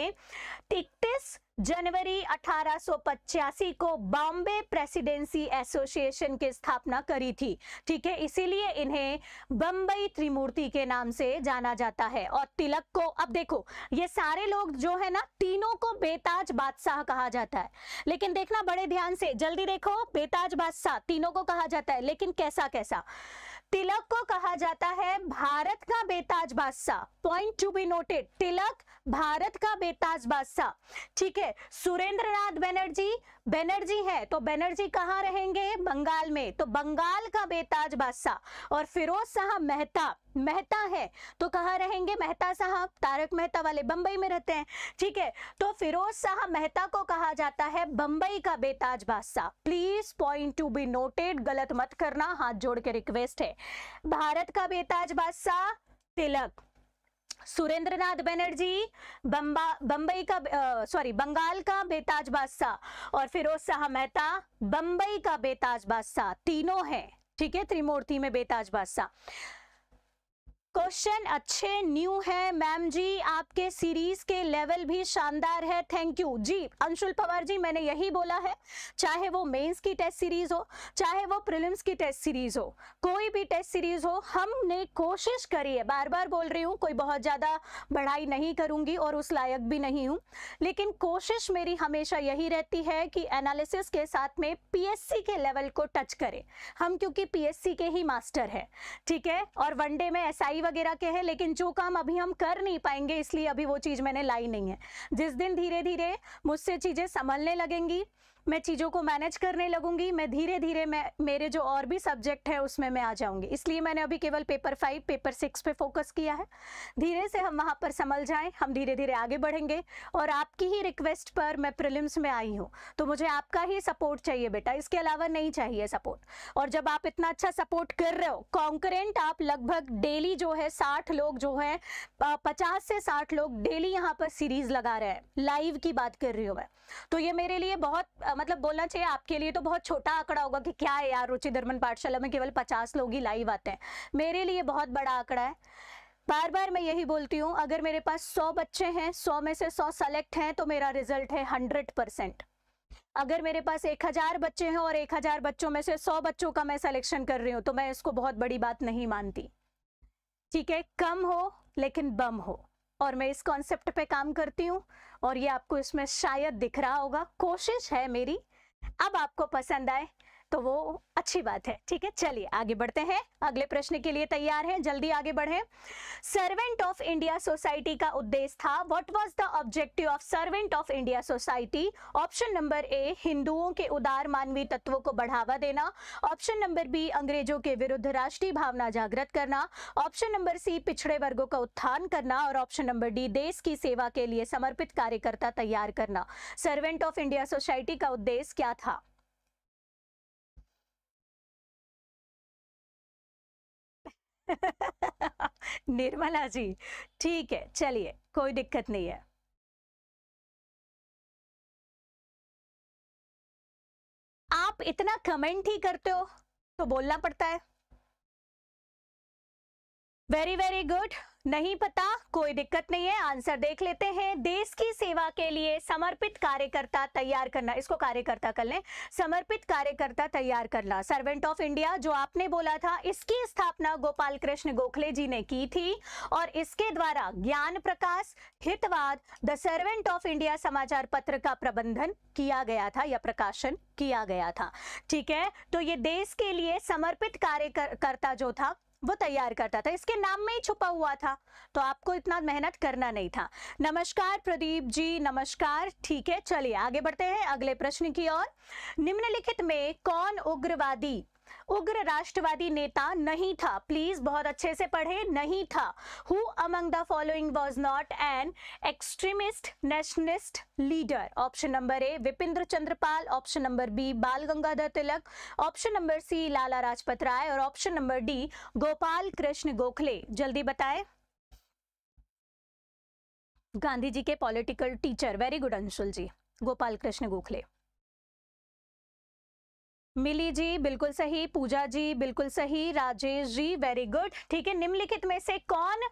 इकतीस जनवरी 1885 को बॉम्बे प्रेसिडेंसी एसोसिएशन की स्थापना करी थी ठीक है इसीलिए इन्हें बम्बई त्रिमूर्ति के नाम से जाना जाता है और तिलक को अब देखो ये सारे लोग जो है ना तीनों को बेताज बादशाह कहा जाता है लेकिन देखना बड़े ध्यान से जल्दी देखो बेताज बादशाह तीनों को कहा जाता है लेकिन कैसा कैसा तिलक को कहा जाता है भारत का बेताज बादशाह point to be noted Tilak Bharat का बेताज बादशाह ठीक है सुरेंद्रनाथ बनर्जी बेनर्जी है तो बेनर्जी कहाँ रहेंगे बंगाल में तो बंगाल का बेताज बादशाह और फिरोज साहब मेहता मेहता है तो कहाँ रहेंगे मेहता साहब तारक मेहता वाले बंबई में रहते हैं ठीक है तो फिरोज साहब मेहता को कहा जाता है बंबई का बेताज बादशाह please point to be noted गलत मत करना हाथ जोड़ के रिक्वेस्ट है भारत का बेताज बादशाह तिलक सुरेंद्रनाथ बनर्जी बम्बा बम्बई का सॉरी बंगाल का बेताज बादशाह और फिरोज शाह मेहता बम्बई का बेताज बादशाह तीनों हैं ठीक है त्रिमूर्ति में बेताज बादशाह क्वेश्चन अच्छे न्यू है मैम जी आपके सीरीज के लेवल भी शानदार है थैंक यू जी अंशुल पवार जी मैंने यही बोला है चाहे वो मेंस की टेस्ट सीरीज हो चाहे वो प्रीलिम्स की टेस्ट सीरीज हो कोई भी टेस्ट सीरीज हो हमने कोशिश करी है बार बार बोल रही हूँ कोई बहुत ज़्यादा बढ़ाई नहीं करूँगी और उस लायक भी नहीं हूँ लेकिन कोशिश मेरी हमेशा यही रहती है कि एनालिसिस के साथ में पी के लेवल को टच करें हम क्योंकि पी के ही मास्टर है ठीक है और वनडे में एस वगैरह के हैं लेकिन जो काम अभी हम कर नहीं पाएंगे इसलिए अभी वो चीज़ मैंने लाई नहीं है जिस दिन धीरे धीरे मुझसे चीज़ें संभलने लगेंगी मैं चीज़ों को मैनेज करने लगूंगी मैं धीरे धीरे मैं मेरे जो और भी सब्जेक्ट है उसमें मैं आ जाऊंगी इसलिए मैंने अभी केवल पेपर फाइव पेपर सिक्स पे फोकस किया है धीरे से हम वहाँ पर संभल जाएं हम धीरे धीरे आगे बढ़ेंगे और आपकी ही रिक्वेस्ट पर मैं प्रिलिम्स में आई हूँ तो मुझे आपका ही सपोर्ट चाहिए बेटा इसके अलावा नहीं चाहिए सपोर्ट और जब आप इतना अच्छा सपोर्ट कर रहे हो कॉन्करेंट आप लगभग डेली जो है साठ लोग जो है पचास से साठ लोग डेली यहाँ पर सीरीज लगा रहे हैं लाइव की बात कर रही हूँ मैं तो ये मेरे लिए बहुत मतलब बोलना चाहिए आपके लिए तो बहुत छोटा आंकड़ा होगा कि क्या है यार रुचि धर्मन पाठशाला में केवल पचास लोग ही लाइव आते हैं मेरे लिए बहुत बड़ा आंकड़ा है बार बार मैं यही बोलती हूँ अगर मेरे पास सौ बच्चे हैं सौ में से सौ सेलेक्ट हैं तो मेरा रिजल्ट है हंड्रेड अगर मेरे पास एक हजार बच्चे हैं और एक हजार बच्चों में से सौ बच्चों का मैं सिलेक्शन कर रही हूं तो मैं इसको बहुत बड़ी बात नहीं मानती ठीक है कम हो लेकिन बम हो और मैं इस कॉन्सेप्ट पे काम करती हूं और ये आपको इसमें शायद दिख रहा होगा कोशिश है मेरी अब आपको पसंद आए तो वो अच्छी बात है ठीक है चलिए आगे बढ़ते हैं अगले प्रश्न के लिए तैयार हैं जल्दी आगे बढ़े सर्वेंट ऑफ इंडिया सोसाइटी का उद्देश्य था what was the objective of servant of India society option number A हिंदुओं के उदार मानवीय तत्वों को बढ़ावा देना ऑप्शन नंबर बी अंग्रेजों के विरुद्ध राष्ट्रीय भावना जागृत करना ऑप्शन नंबर सी पिछड़े वर्गों का उत्थान करना और ऑप्शन नंबर डी देश की सेवा के लिए समर्पित कार्यकर्ता तैयार करना सर्वेंट ऑफ इंडिया सोसाइटी का उद्देश्य क्या था निर्मला जी ठीक है चलिए कोई दिक्कत नहीं है आप इतना कमेंट ही करते हो तो बोलना पड़ता है वेरी वेरी गुड नहीं पता कोई दिक्कत नहीं है आंसर देख लेते हैं देश की सेवा के लिए समर्पित कार्यकर्ता तैयार करना इसको कार्यकर्ता कर लें समर्पित कार्यकर्ता तैयार करना सर्वेंट ऑफ इंडिया जो आपने बोला था इसकी स्थापना गोपाल कृष्ण गोखले जी ने की थी और इसके द्वारा Gyan Prakash Hitvad the servant of India समाचार पत्र का प्रबंधन किया गया था या प्रकाशन किया गया था ठीक है तो ये देश के लिए समर्पित कार्यकर्ता जो था वो तैयार करता था इसके नाम में ही छुपा हुआ था तो आपको इतना मेहनत करना नहीं था नमस्कार प्रदीप जी नमस्कार ठीक है चलिए आगे बढ़ते हैं अगले प्रश्न की ओर निम्नलिखित में कौन उग्रवादी उग्र राष्ट्रवादी नेता नहीं था प्लीज बहुत अच्छे से पढ़े नहीं था who among the following was not an extremist nationalist leader option number A Vipindra Chandrapal option number B Bal Gangadhar Tilak option number C Lala Rajpat Rai और option number D Gopal Krishna Gokhale जल्दी बताए गांधी जी के political teacher very good Anshul ji Gopal Krishna Gokhale Mili ji बिल्कुल सही पूजा जी बिल्कुल सही राजेश जी वेरी गुड ठीक है निम्नलिखित में से कौन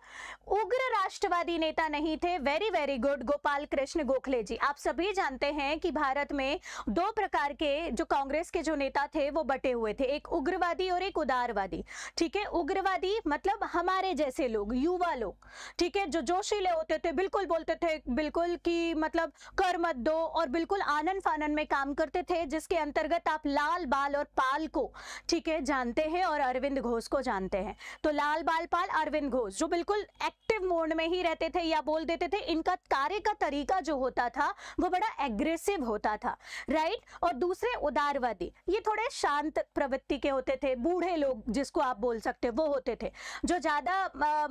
उग्र राष्ट्रवादी नेता नहीं थे very very good Gopal Krishna Gokhale ji आप सभी जानते हैं कि भारत में दो प्रकार के जो कांग्रेस के जो नेता थे वो बटे हुए थे एक उग्रवादी और एक उदारवादी ठीक है उग्रवादी मतलब हमारे जैसे लोग युवा लोग ठीक है जो जोशीले होते थे बिल्कुल बोलते थे बिल्कुल कि मतलब कर मत दो और बिल्कुल आनंद फानन में काम करते थे जिसके अंतर्गत आप लाल बाल और पाल को ठीक है जानते हैं और अरविंद घोष को जानते हैं तो लाल बाल पाल अरविंद घोष जो बिल्कुल एक्टिव मोड में ही रहते थे या बोल देते थे इनका कार्य का तरीका जो होता था वो बड़ा एग्रेसिव होता था राइट और दूसरे उदारवादी ये थोड़े शांत प्रवृत्ति के होते थे बूढ़े लोग जिसको आप बोल सकते वो होते थे जो ज्यादा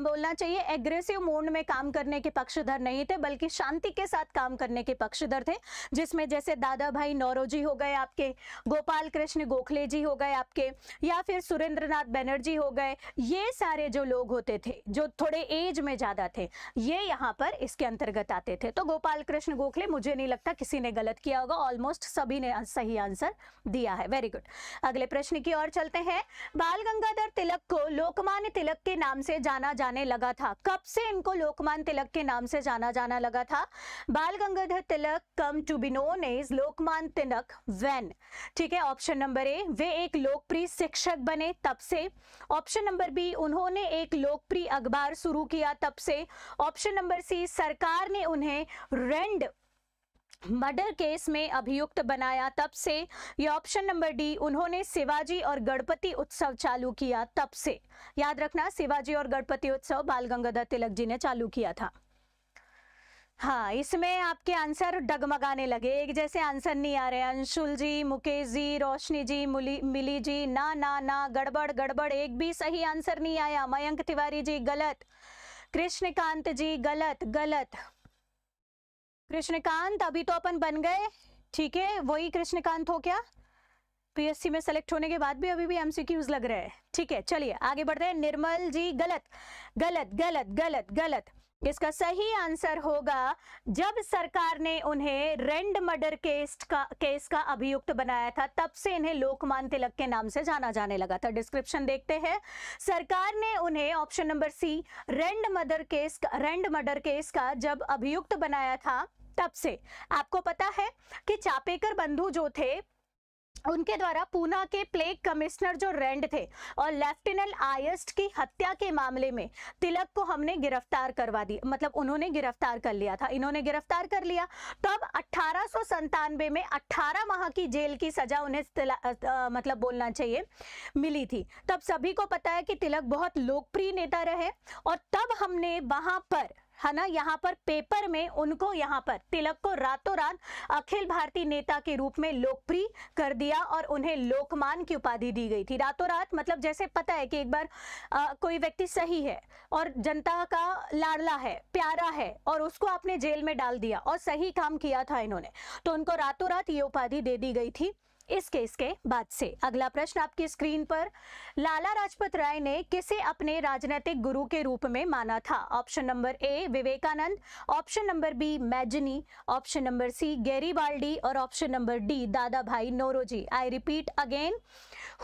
बोलना चाहिए एग्रेसिव मोड में काम करने के पक्षधर नहीं थे बल्कि शांति के साथ काम करने के पक्षधर थे जिसमें जैसे दादा भाई नौरोजी हो गए आपके गोपाल कृष्ण कृष्ण गोखले जी हो गए आपके या फिर सुरेंद्र नाथ बनर्जी हो गए ये सारे जो लोग होते थे जो थोड़े एज में ज़्यादा थे ये यहाँ पर इसके अंतर्गत आते थे तो गोपाल कृष्ण गोखले मुझे नहीं लगता किसी ने गलत किया होगा ऑलमोस्ट सभी ने सही आंसर दिया है वेरी गुड अगले प्रश्न की ओर चलते हैं बाल गंगाधर तिलक को लोकमान्य तिलक के नाम से जाना जाने लगा था कब से इनको लोकमान तिलक के नाम से जाना जाना लगा था Bal Gangadhar Tilak come to be known is Lokman Tilak when ठीक है ऑप्शन नंबर ए वे एक लोकप्रिय शिक्षक बने तब से ऑप्शन नंबर बी उन्होंने एक लोकप्रिय अखबार शुरू किया तब से ऑप्शन नंबर सी सरकार ने उन्हें रेंड मर्डर केस में अभियुक्त बनाया तब से या ऑप्शन नंबर डी उन्होंने शिवाजी और गणपति उत्सव चालू किया तब से याद रखना शिवाजी और गणपति उत्सव बाल गंगाधर तिलक जी ने चालू किया था हाँ इसमें आपके आंसर डगमगाने लगे एक जैसे आंसर नहीं आ रहे अंशुल जी मुकेश जी रोशनी जी मुली मिली जी ना ना ना गड़बड़ गड़बड़ एक भी सही आंसर नहीं आया मयंक तिवारी जी गलत कृष्णकांत जी गलत गलत कृष्णकांत अभी तो अपन बन गए ठीक है वही कृष्णकांत हो क्या पीएससी में सेलेक्ट होने के बाद भी अभी भी एमसीक्यूज लग रहे हैं ठीक है चलिए आगे बढ़ते हैं निर्मल जी गलत गलत गलत गलत गलत इसका सही आंसर होगा जब सरकार ने उन्हें रेंड मर्डर केस का केस का अभियुक्त बनाया था तब से इन्हें लोकमान तिलक के नाम से जाना जाने लगा था डिस्क्रिप्शन देखते हैं सरकार ने उन्हें option number C Rand murder case का रेंड मर्डर केस का जब अभियुक्त बनाया था तब से आपको पता है कि चापेकर बंधु जो थे उनके द्वारा पूना के प्लेग कमिश्नर जो रेंड थे और लेफ्टिनेंट आयस्ट की हत्या के मामले में तिलक को हमने गिरफ्तार करवा दी मतलब उन्होंने गिरफ्तार कर लिया था इन्होंने गिरफ्तार कर लिया तब अठारह में 18 माह की जेल की सजा उन्हें आ, मतलब बोलना चाहिए मिली थी तब सभी को पता है कि तिलक बहुत लोकप्रिय नेता रहे और तब हमने वहां पर है ना यहाँ पर पेपर में उनको यहाँ पर तिलक को रातों रात अखिल भारतीय नेता के रूप में लोकप्रिय कर दिया और उन्हें लोकमान की उपाधि दी गई थी रातों रात मतलब जैसे पता है कि एक बार आ, कोई व्यक्ति सही है और जनता का लाडला है प्यारा है और उसको आपने जेल में डाल दिया और सही काम किया था इन्होंने तो उनको रातों रात ये उपाधि दे दी गई थी इस केस के बाद से अगला प्रश्न आपकी स्क्रीन पर लाला राजपत राय ने किसे अपने राजनीतिक गुरु के रूप में माना था option number A Vivekananda option number B Mazzini option number C Baldi और option number D Dada Bhai Naoroji I repeat again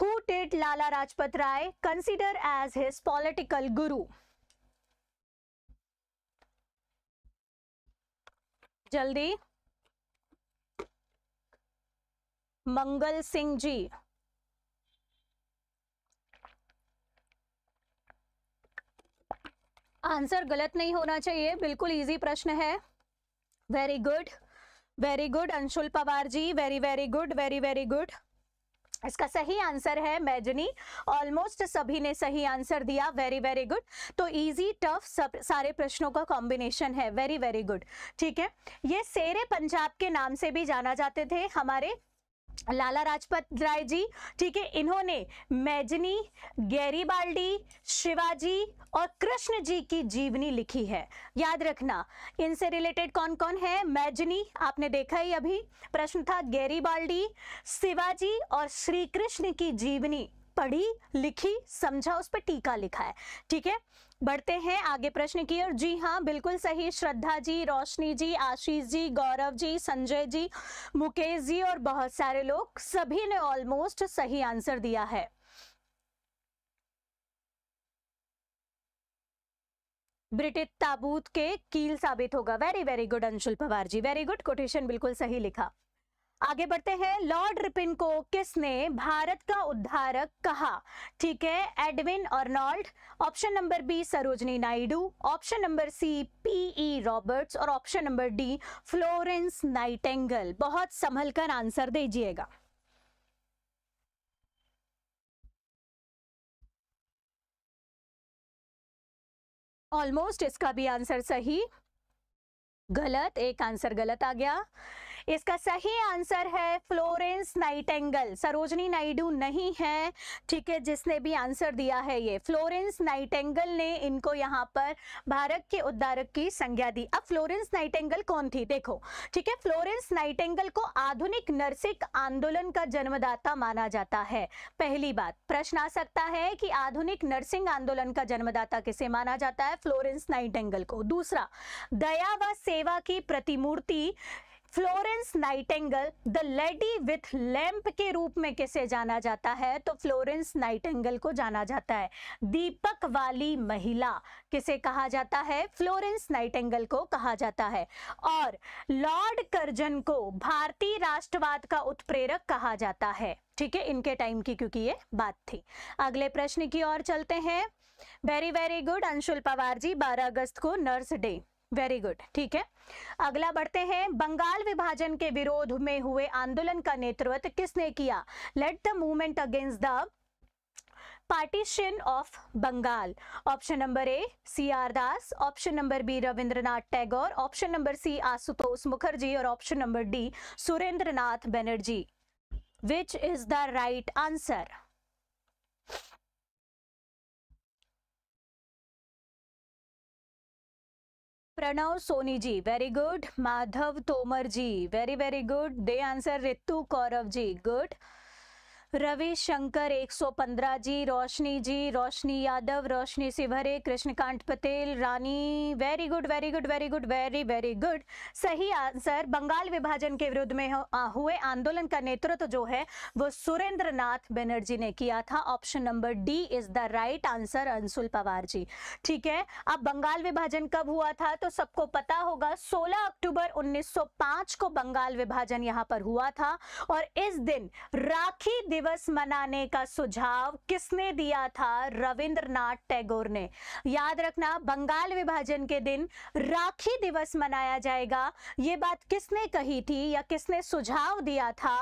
who did Lala Rajpat Rai consider as his political guru जल्दी मंगल सिंह जी आंसर गलत नहीं होना चाहिए बिल्कुल इजी प्रश्न है very good very good Anshul Pawar ji very very good very very good इसका सही आंसर है मैजनी ऑलमोस्ट सभी ने सही आंसर दिया वेरी वेरी गुड तो इजी टफ सब सारे प्रश्नों का कॉम्बिनेशन है वेरी वेरी गुड ठीक है ये शेर पंजाब के नाम से भी जाना जाते थे हमारे लाला राजपत राय जी ठीक है इन्होंने मैजनी गैरीबाल्डी शिवाजी और कृष्ण जी की जीवनी लिखी है याद रखना इनसे रिलेटेड कौन कौन है मैजनी आपने देखा ही अभी प्रश्न था गैरीबाल्डी शिवाजी और श्री कृष्ण की जीवनी पढ़ी लिखी समझा उस पर टीका लिखा है ठीक है बढ़ते हैं आगे प्रश्न की ओर जी हाँ बिल्कुल सही श्रद्धा जी रोशनी जी आशीष जी गौरव जी संजय जी मुकेश जी और बहुत सारे लोग सभी ने ऑलमोस्ट सही आंसर दिया है ब्रिटिश ताबूत के कील साबित होगा very very good Anshul Pawar ji very good quotation बिल्कुल सही लिखा आगे बढ़ते हैं लॉर्ड रिपिन को किसने भारत का उद्धारक कहा ठीक है Edwin Arnold option number B Sarojini Naidu option number सी पीई रॉबर्ट्स और option number D Florence Nightingale बहुत संभल कर आंसर दीजिएगा ऑलमोस्ट इसका भी आंसर सही गलत एक आंसर गलत आ गया इसका सही आंसर है फ्लोरेंस नाइटेंगल सरोजनी नायडू नहीं है ठीक है जिसने भी आंसर दिया है ये फ्लोरेंस नाइटेंगल ने इनको यहाँ पर भारत के उद्धारक की संज्ञा दी अब फ्लोरेंस नाइटेंगल कौन थी देखो ठीक है फ्लोरेंस नाइटेंगल को आधुनिक नर्सिक आंदोलन का जन्मदाता माना जाता है पहली बात प्रश्न आ सकता है कि आधुनिक नर्सिंग आंदोलन का जन्मदाता किसे माना जाता है फ्लोरेंस नाइटेंगल को दूसरा दया व सेवा की प्रतिमूर्ति Florence Nightingale the lady with lamp के रूप में किसे जाना जाता है तो फ्लोरेंस नाइटेंगल को जाना जाता है दीपक वाली महिला किसे कहा जाता है फ्लोरेंस नाइटेंगल को कहा जाता है और लॉर्ड कर्जन को भारतीय राष्ट्रवाद का उत्प्रेरक कहा जाता है ठीक है इनके टाइम की क्योंकि ये बात थी अगले प्रश्न की ओर चलते हैं very very good Anshul Pawar ji 12 अगस्त को नर्स डे वेरी गुड ठीक है अगला बढ़ते हैं बंगाल विभाजन के विरोध में हुए आंदोलन का नेतृत्व किसने किया led the movement against the partition of Bengal option number A C R Das option number B Rabindranath Tagore option number C Ashutosh Mukherjee और option number D Surendranath Banerjee which is the right answer Pranav Soni ji very good Madhav Tomar ji very very good the answer Ritu Kaurav ji good Ravishankar 115 ji Roshni ji Roshni Yadav Roshni Siware Krishnakant Patel Rani very good very good very good very very good सही answer Bengal विभाजन के विरुद्ध में हुए आंदोलन का नेतृत्व जो है वो सुरेंद्र नाथ बनर्जी ने किया था option number D is the right answer Anshul Pawar ji ठीक है अब बंगाल विभाजन कब हुआ था तो सबको पता होगा सोलह अक्टूबर उन्नीस को बंगाल विभाजन यहाँ पर हुआ था और इस दिन राखी दिवस दिवस मनाने का सुझाव किसने दिया था रविंद्रनाथ टैगोर ने याद रखना बंगाल विभाजन के दिन राखी दिवस मनाया जाएगा ये बात किसने कही थी या किसने सुझाव दिया था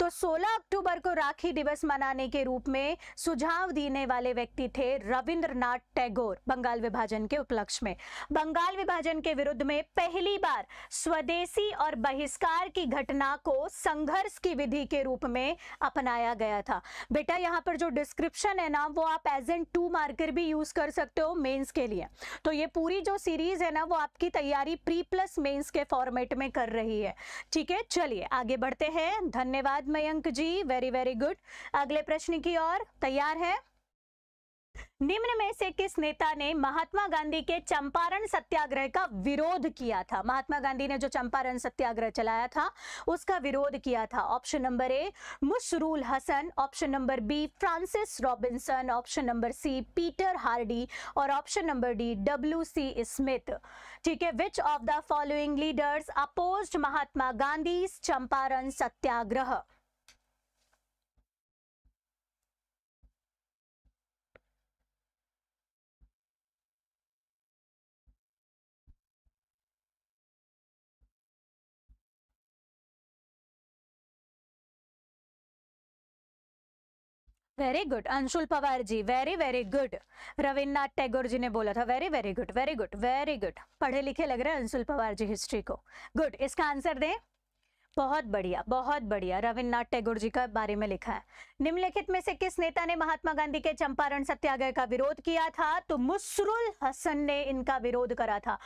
तो 16 अक्टूबर को राखी दिवस मनाने के रूप में सुझाव देने वाले व्यक्ति थे रविंद्रनाथ टैगोर बंगाल विभाजन के उपलक्ष्य में बंगाल विभाजन के विरुद्ध में पहली बार स्वदेशी और बहिष्कार की घटना को संघर्ष की विधि के रूप में अपनाया गया था बेटा यहाँ पर जो डिस्क्रिप्शन है ना वो आप एज एन टू मार्कर भी यूज कर सकते हो मेंस के लिए तो ये पूरी जो सीरीज है ना वो आपकी तैयारी प्री प्लस मेंस के फॉर्मेट में कर रही है ठीक है चलिए आगे बढ़ते हैं धन्यवाद Mayank ji very very good अगले प्रश्न की ओर तैयार है निम्न में से किस नेता ने महात्मा गांधी के चंपारण सत्याग्रह का विरोध किया था महात्मा गांधी ने जो चंपारण सत्याग्रह चलाया था उसका विरोध किया था option number A Mushirul Hasan option number B Francis Robinson option number C Peter Hardy और option number D W C Smith ठीक है which of the following leaders oppose Mahatma Gandhi Champaran Satyagraha very good Anshul Pawar ji very very good Rabindranath Tagore ji ने बोला था very very good very good very good पढ़े लिखे लग रहे हैं अंशुल पवार जी हिस्ट्री को गुड इसका आंसर दें बहुत बढ़िया बहुत बढ़िया रविन्द्रनाथ टैगोर जी का बारे में लिखा है निम्नलिखित में से किस नेता ने महात्मा गांधी के चंपारण सत्याग्रह का विरोध किया था तो मुसरुल हसन ने इनका विरोध करा था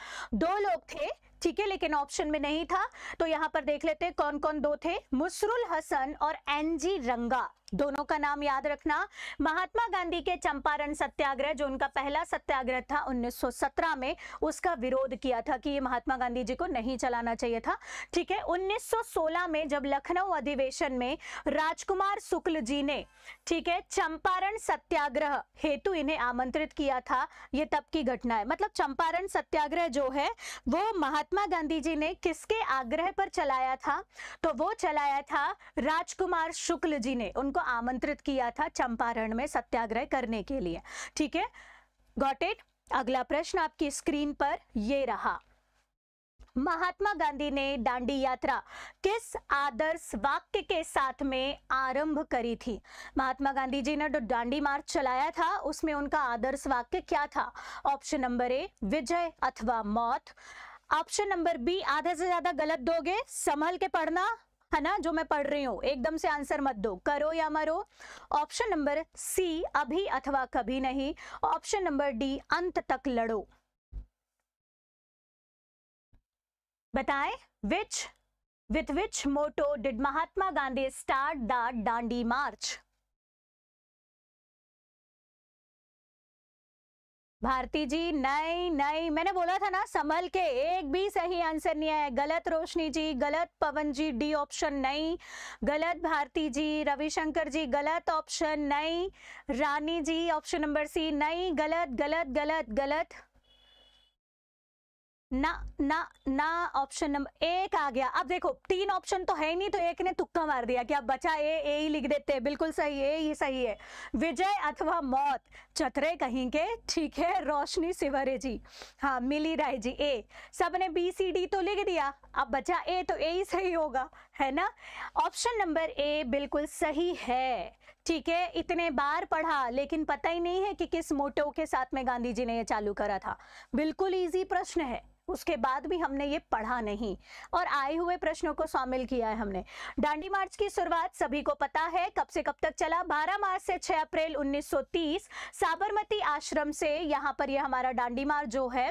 दो लोग थे ठीक है लेकिन ऑप्शन में नहीं था तो यहां पर देख लेते कौन कौन दो थे मुसरुल हसन और एनजी रंगा दोनों का नाम याद रखना महात्मा गांधी के चंपारण सत्याग्रह जो उनका पहला सत्याग्रह था 1917 में उसका विरोध किया था कि ये महात्मा गांधी जी को नहीं चलाना चाहिए था ठीक है 1916 में जब लखनऊ अधिवेशन में राजकुमार शुक्ल जी ने ठीक है चंपारण सत्याग्रह हेतु इन्हें आमंत्रित किया था ये तब की घटना है मतलब चंपारण सत्याग्रह जो है वो महात्मा महात्मा गांधी जी ने किसके आग्रह पर चलाया था तो वो चलाया था राजकुमार शुक्ल जी ने उनको आमंत्रित किया था चंपारण में सत्याग्रह करने के लिए ठीक है गॉट इट अगला प्रश्न आपकी स्क्रीन पर ये रहा महात्मा गांधी ने दांडी यात्रा किस आदर्श वाक्य के साथ में आरंभ करी थी महात्मा गांधी जी ने जो दांडी मार्च चलाया था उसमें उनका आदर्श वाक्य क्या था ऑप्शन नंबर ए विजय अथवा मौत ऑप्शन नंबर बी आधे से ज्यादा गलत दोगे संभल के पढ़ना है ना जो मैं पढ़ रही हूँ एकदम से आंसर मत दो करो या मरो ऑप्शन नंबर सी अभी अथवा कभी नहीं ऑप्शन नंबर डी अंत तक लड़ो बताए which with which motto did Mahatma Gandhi start the Dandi march Bharti ji नहीं नहीं मैंने बोला था ना संभल के एक भी सही आंसर नहीं आया गलत रोशनी जी गलत पवन जी डी ऑप्शन नहीं गलत भारती जी रविशंकर जी गलत ऑप्शन नहीं रानी जी ऑप्शन नंबर सी नहीं गलत गलत गलत गलत ना ना ना ऑप्शन नंबर एक आ गया अब देखो तीन ऑप्शन तो है ही नहीं तो एक ने तुक्का मार दिया कि अब बचा ए ए ही लिख देते बिल्कुल सही ए ही सही है विजय अथवा मौत चतरे कहीं के ठीक है रोशनी सिवरे जी हाँ मिली राय जी ए सब ने बी सी डी तो लिख दिया अब बचा ए तो ए ही सही होगा है ना ऑप्शन नंबर ए बिल्कुल सही है ठीक है इतने बार पढ़ा लेकिन पता ही नहीं है कि किस मोटो के साथ में गांधी जी ने यह चालू करा था बिल्कुल इजी प्रश्न है उसके बाद भी हमने ये पढ़ा नहीं और आए हुए प्रश्नों को शामिल किया है हमने डांडी मार्च की शुरुआत सभी को पता है कब से कब तक चला 12 मार्च से 6 अप्रैल 1930 साबरमती आश्रम से यहाँ पर ये यह हमारा डांडी मार्च जो है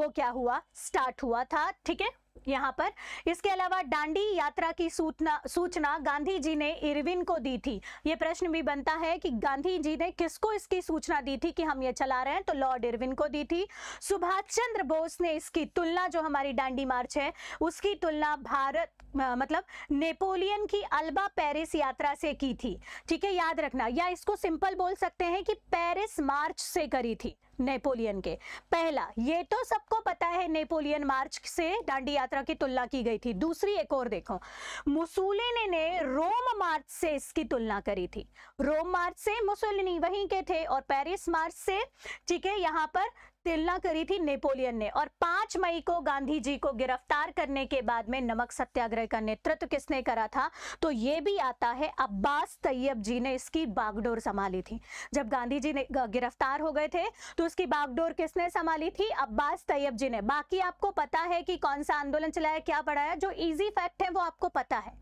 वो क्या हुआ स्टार्ट हुआ था ठीक है यहाँ पर इसके अलावा डांडी यात्रा की सूचना सूचना गांधी जी ने इरविन को दी थी ये प्रश्न भी बनता है कि गांधी जी ने किसको इसकी सूचना दी थी कि हम ये चला रहे हैं तो लॉर्ड इरविन को दी थी सुभाष चंद्र बोस ने इसकी तुलना जो हमारी डांडी मार्च है उसकी तुलना भारत मतलब नेपोलियन की अल्बा पेरिस यात्रा से की थी ठीक है याद रखना या इसको सिंपल बोल सकते हैं कि पेरिस मार्च से करी थी नेपोलियन के पहला ये तो सबको पता है नेपोलियन मार्च से दांडी यात्रा की तुलना की गई थी दूसरी एक और देखो मुसूलिनी ने रोम मार्च से इसकी तुलना करी थी रोम मार्च से मुसूलिनी वहीं के थे और पेरिस मार्च से ठीक है यहाँ पर तुलना करी थी नेपोलियन ने और पांच मई को गांधी जी को गिरफ्तार करने के बाद में नमक सत्याग्रह का नेतृत्व किसने करा था तो ये भी आता है अब्बास तैयब जी ने इसकी बागडोर संभाली थी जब गांधी जी ने गिरफ्तार हो गए थे तो उसकी बागडोर किसने संभाली थी अब्बास तैयब जी ने बाकी आपको पता है कि कौन सा आंदोलन चलाया क्या पढ़ाया जो इजी फैक्ट है वो आपको पता है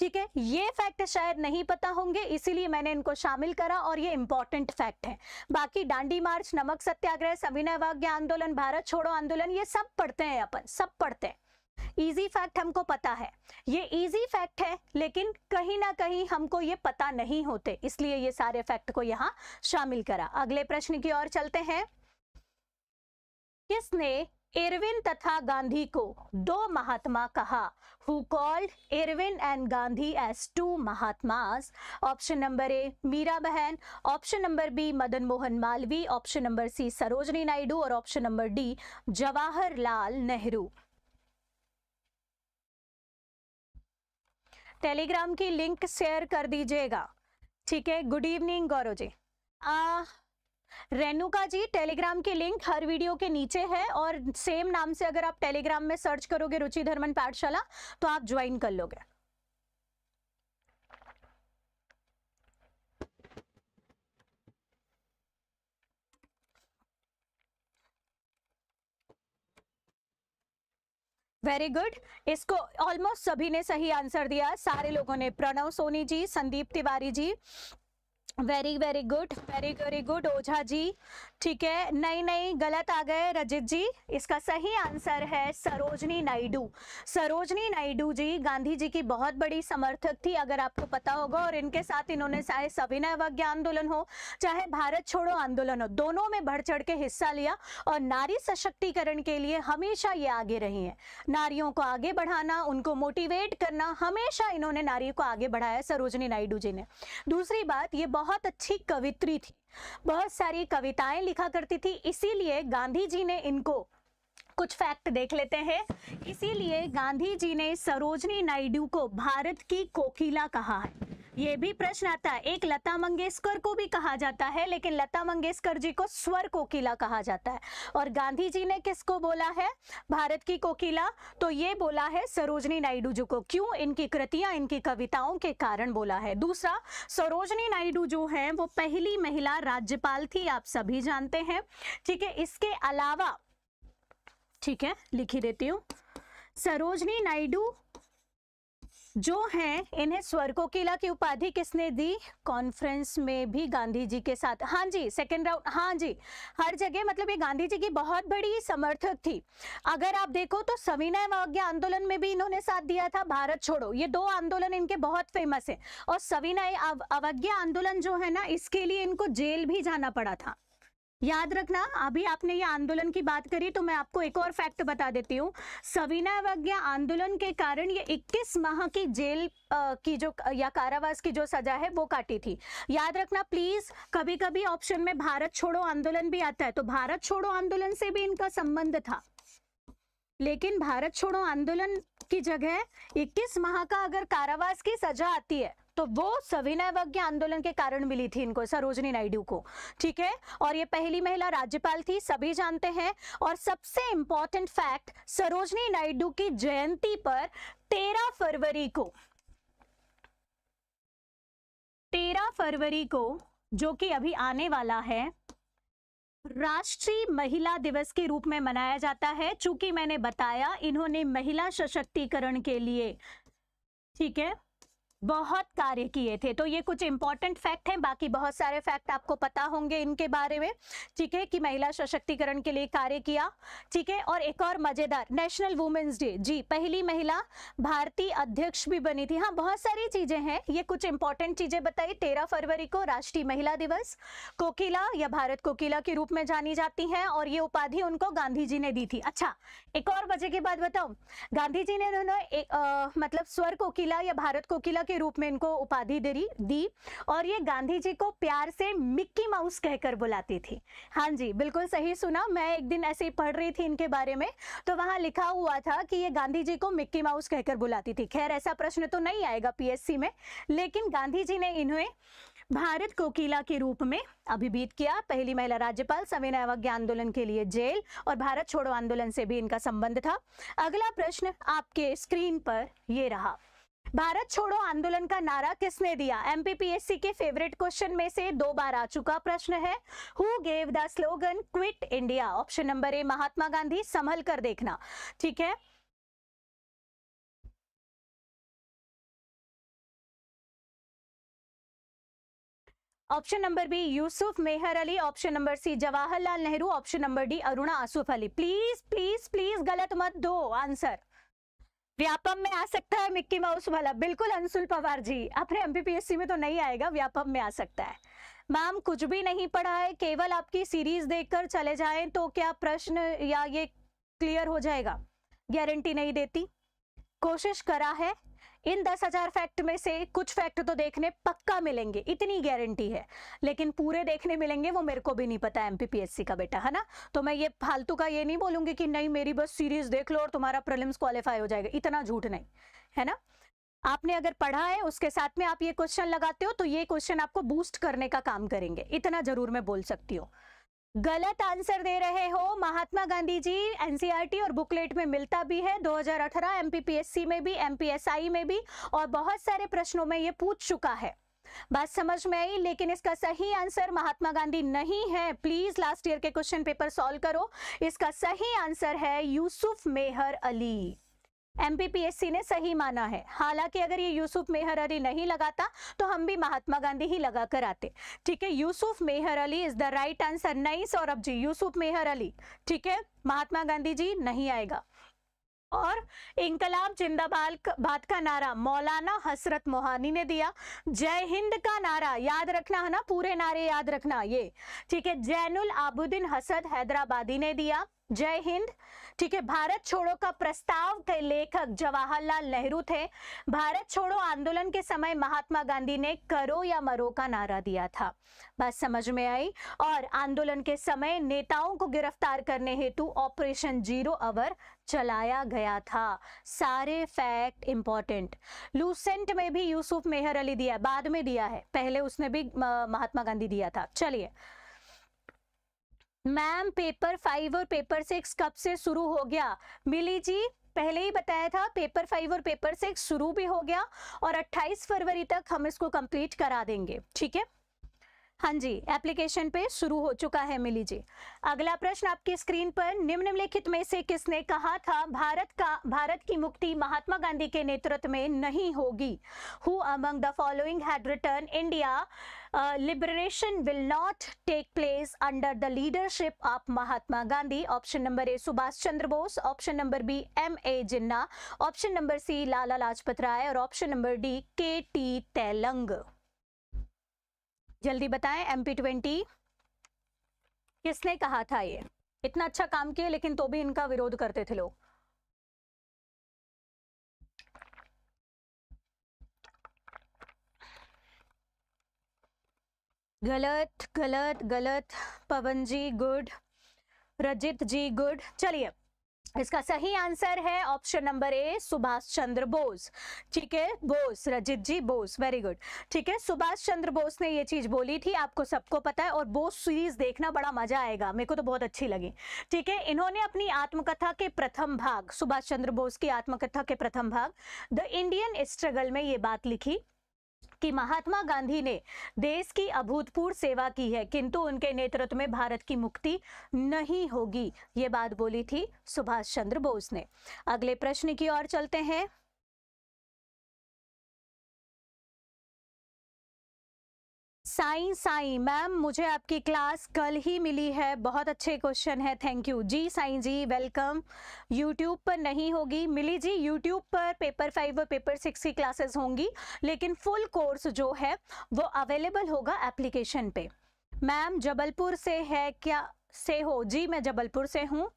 ठीक है ये फैक्ट शायद नहीं पता होंगे इसीलिए मैंने इनको शामिल करा और ये इंपॉर्टेंट फैक्ट है बाकी डांडी मार्च नमक सत्याग्रह सविनय भाग्य आंदोलन भारत छोड़ो आंदोलन ये सब पढ़ते हैं अपन सब पढ़ते हैं इजी फैक्ट हमको पता है ये इजी फैक्ट है लेकिन कहीं ना कहीं हमको ये पता नहीं होते इसलिए ये सारे फैक्ट को यहां शामिल करा अगले प्रश्न की ओर चलते हैं किसने इरविन तथा गांधी को दो महात्मा कहा who called Irwin and Gandhi as two Mahatmas option number A Meera Behn option number B Madan Mohan Malviya option number C Sarojini Naidu और option number D Jawaharlal Nehru telegram की लिंक शेयर कर दीजिएगा ठीक है गुड इवनिंग गौरव जी आ, रेनुका जी टेलीग्राम की लिंक हर वीडियो के नीचे है और सेम नाम से अगर आप टेलीग्राम में सर्च करोगे रुचि धर्मन पाठशाला तो आप ज्वाइन कर लोगे वेरी गुड इसको ऑलमोस्ट सभी ने सही आंसर दिया सारे लोगों ने Pranav Soni ji Sandeep Tiwari ji very very good very very good Ojha ji ठीक है नहीं नहीं गलत आ गए रजित जी इसका सही आंसर है सरोजनी नायडू सरोजनी नायडू जी गांधी जी की बहुत बड़ी समर्थक थी अगर आपको पता होगा और इनके साथ इन्होंने चाहे सविनय वज्ञ आंदोलन हो चाहे भारत छोड़ो आंदोलन हो दोनों में बढ़ चढ़ के हिस्सा लिया और नारी सशक्तिकरण के लिए हमेशा ये आगे रही हैं नारियों को आगे बढ़ाना उनको मोटिवेट करना हमेशा इन्होंने नारियों को आगे बढ़ाया सरोजनी नायडू जी ने दूसरी बात ये बहुत बहुत अच्छी कवित्री थी बहुत सारी कविताएं लिखा करती थी इसीलिए गांधी जी ने इनको कुछ फैक्ट देख लेते हैं इसीलिए गांधी जी ने सरोजनी नायडू को भारत की कोकिला कहा है ये भी प्रश्न आता है एक लता मंगेशकर को भी कहा जाता है लेकिन लता मंगेशकर जी को स्वर कोकिला कहा जाता है और गांधी जी ने किसको बोला है भारत की कोकिला तो ये बोला है सरोजनी नायडू जी को क्यों इनकी कृतियां इनकी कविताओं के कारण बोला है दूसरा सरोजनी नायडू जो है वो पहली महिला राज्यपाल थी आप सभी जानते हैं ठीक है इसके अलावा ठीक है लिखी देती हूँ सरोजनी नायडू जो हैं इन्हें किला की उपाधि किसने दी कॉन्फ्रेंस में भी गांधी जी के साथ हाँ जी सेकेंड राउंड हाँ जी हर जगह मतलब ये गांधी जी की बहुत बड़ी समर्थक थी अगर आप देखो तो सविनय अवज्ञा आंदोलन में भी इन्होंने साथ दिया था भारत छोड़ो ये दो आंदोलन इनके बहुत फेमस है और सविनय अवज्ञा आंदोलन जो है ना इसके लिए इनको जेल भी जाना पड़ा था याद रखना अभी आपने ये आंदोलन की बात करी तो मैं आपको एक और फैक्ट बता देती हूँ सविनय आंदोलन के कारण ये 21 माह की जेल की जो या कारावास की जो सजा है वो काटी थी याद रखना प्लीज कभी कभी ऑप्शन में भारत छोड़ो आंदोलन भी आता है तो भारत छोड़ो आंदोलन से भी इनका संबंध था लेकिन भारत छोड़ो आंदोलन की जगह इक्कीस माह का अगर कारावास की सजा आती है तो वो सविनयवज्ञ आंदोलन के कारण मिली थी इनको सरोजनी नायडू को ठीक है और ये पहली महिला राज्यपाल थी सभी जानते हैं और सबसे इंपॉर्टेंट फैक्ट सरोजनी नायडू की जयंती पर तेरह फरवरी को तेरह फरवरी को जो कि अभी आने वाला है राष्ट्रीय महिला दिवस के रूप में मनाया जाता है चूंकि मैंने बताया इन्होंने महिला सशक्तिकरण के लिए ठीक है बहुत कार्य किए थे तो ये कुछ इंपॉर्टेंट फैक्ट हैं बाकी बहुत सारे फैक्ट आपको पता होंगे इनके बारे में ठीक है कि महिला सशक्तिकरण के लिए कार्य किया ठीक है और एक और मजेदार नेशनल वुमेन्स डे जी पहली महिला भारतीय अध्यक्ष भी बनी थी हाँ बहुत सारी चीजें हैं ये कुछ इंपॉर्टेंट चीजें बताई तेरह फरवरी को राष्ट्रीय महिला दिवस कोकिला या भारत कोकिला के रूप में जानी जाती है और ये उपाधि उनको गांधी जी ने दी थी अच्छा एक और मजे की बात बताओ गांधी जी ने उन्होंने मतलब स्वर कोकिला या भारत कोकिला के रूप में इनको उपाधि दी और ये गांधी जी को प्यार से मिक्की माउस कहकर बुलाती थी हाँ जी बिल्कुल सही सुना मैं एक दिन ऐसे ही पढ़ रही थी इनके बारे में तो वहां लिखा हुआ था कि ये गांधी जी को मिक्की माउस कहकर बुलाती थी खैर ऐसा प्रश्न तो नहीं आएगा पीएससी में लेकिन गांधी जी ने इन्हें भारत कोकिला के रूप में अभिभीत किया पहली महिला राज्यपाल सविन अवज्ञा आंदोलन के लिए जेल और भारत छोड़ो आंदोलन से भी इनका संबंध था अगला प्रश्न आपके स्क्रीन पर ये रहा भारत छोड़ो आंदोलन का नारा किसने दिया एमपीपीएससी के फेवरेट क्वेश्चन में से दो बार आ चुका प्रश्न है who gave the slogan quit India option number A Mahatma Gandhi संभल कर देखना ठीक है option number B Yusuf Meher Ali option number C Jawaharlal Nehru option number D Aruna Asaf Ali please please please गलत मत दो आंसर व्यापम में आ सकता है मिक्की माउस वाला बिल्कुल अंशुल पवार जी अपने एमपीपीएससी में तो नहीं आएगा व्यापम में आ सकता है मैम कुछ भी नहीं पढ़ा है केवल आपकी सीरीज देखकर चले जाएं तो क्या प्रश्न या ये क्लियर हो जाएगा गारंटी नहीं देती कोशिश करा है इन दस हजार फैक्ट में से कुछ फैक्ट तो देखने पक्का मिलेंगे इतनी गारंटी है लेकिन पूरे देखने मिलेंगे वो मेरे को भी नहीं पता एमपीपीएससी का बेटा है ना तो मैं ये फालतू का ये नहीं बोलूंगी कि नहीं मेरी बस सीरीज देख लो और तुम्हारा प्रिलिम्स क्वालिफाई हो जाएगा इतना झूठ नहीं है ना आपने अगर पढ़ा है उसके साथ में आप ये क्वेश्चन लगाते हो तो ये क्वेश्चन आपको बूस्ट करने का काम करेंगे इतना जरूर मैं बोल सकती हूँ गलत आंसर दे रहे हो महात्मा गांधी जी एनसीईआरटी और बुकलेट में मिलता भी है 2018 एमपीपीएससी में भी एमपीएसआई में भी और बहुत सारे प्रश्नों में ये पूछ चुका है बात समझ में आई लेकिन इसका सही आंसर महात्मा गांधी नहीं है प्लीज लास्ट ईयर के क्वेश्चन पेपर सॉल्व करो इसका सही आंसर है यूसुफ मेहर अली एमपीपीएससी ने सही माना है हालांकि अगर ये यूसुफ मेहर अली नहीं लगाता तो हम भी महात्मा गांधी ही लगा कर आते ठीक है Yusuf Meher Ali is the right answer नहीं सौरभ जी यूसुफ मेहर अली ठीक है महात्मा गांधी जी नहीं आएगा और इंकलाब जिंदाबाद बात का नारा मौलाना हसरत मोहानी ने दिया जय हिंद का नारा याद रखना है ना पूरे नारे याद रखना ये ठीक है जैनुल आबुद्दीन हसद हैदराबादी ने दिया जय हिंद ठीक है भारत छोड़ो का प्रस्ताव के लेखक जवाहरलाल नेहरू थे भारत छोड़ो आंदोलन के समय महात्मा गांधी ने करो या मरो का नारा दिया था बात समझ में आई और आंदोलन के समय नेताओं को गिरफ्तार करने हेतु ऑपरेशन जीरो अवर चलाया गया था सारे फैक्ट इंपॉर्टेंट लूसेंट में भी यूसुफ मेहर अली दिया बाद में दिया है पहले उसने भी महात्मा गांधी दिया था चलिए मैम पेपर फाइव और पेपर सिक्स कब से शुरू हो गया मिली जी पहले ही बताया था पेपर फाइव और पेपर सिक्स शुरू भी हो गया और 28 फरवरी तक हम इसको कंप्लीट करा देंगे ठीक है हाँ जी एप्लीकेशन पे शुरू हो चुका है मिली जी अगला प्रश्न आपकी स्क्रीन पर निम्नलिखित में से किसने कहा था भारत का भारत की मुक्ति महात्मा गांधी के नेतृत्व में नहीं होगी who among the following had return India liberation will not take place under the leadership of Mahatma Gandhi option number A Subhash Chandra Bose option number B M A Jinnah option number C Lala Lajpat Rai और option number D K T Telang जल्दी बताएं M P twenty किसने कहा था ये इतना अच्छा काम किया लेकिन तो भी इनका विरोध करते थे लोग गलत गलत गलत पवन जी गुड रजित जी गुड चलिए इसका सही आंसर है option number A Subhash Chandra Bose ठीक है बोस रजित जी बोस वेरी गुड ठीक है सुभाष चंद्र बोस ने ये चीज बोली थी आपको सबको पता है और बोस सीरीज देखना बड़ा मजा आएगा मेरे को तो बहुत अच्छी लगी ठीक है इन्होंने अपनी आत्मकथा के प्रथम भाग सुभाष चंद्र बोस की आत्मकथा के प्रथम भाग द इंडियन स्ट्रगल में ये बात लिखी कि महात्मा गांधी ने देश की अभूतपूर्व सेवा की है किंतु उनके नेतृत्व में भारत की मुक्ति नहीं होगी ये बात बोली थी सुभाष चंद्र बोस ने अगले प्रश्न की ओर चलते हैं साई साई मैम मुझे आपकी क्लास कल ही मिली है बहुत अच्छे क्वेश्चन है थैंक यू जी साई जी वेलकम यूट्यूब पर नहीं होगी मिली जी यूट्यूब पर पेपर फाइव और पेपर सिक्स की क्लासेस होंगी लेकिन फुल कोर्स जो है वो अवेलेबल होगा एप्लीकेशन पे मैम जबलपुर से है क्या से हो जी मैं जबलपुर से हूँ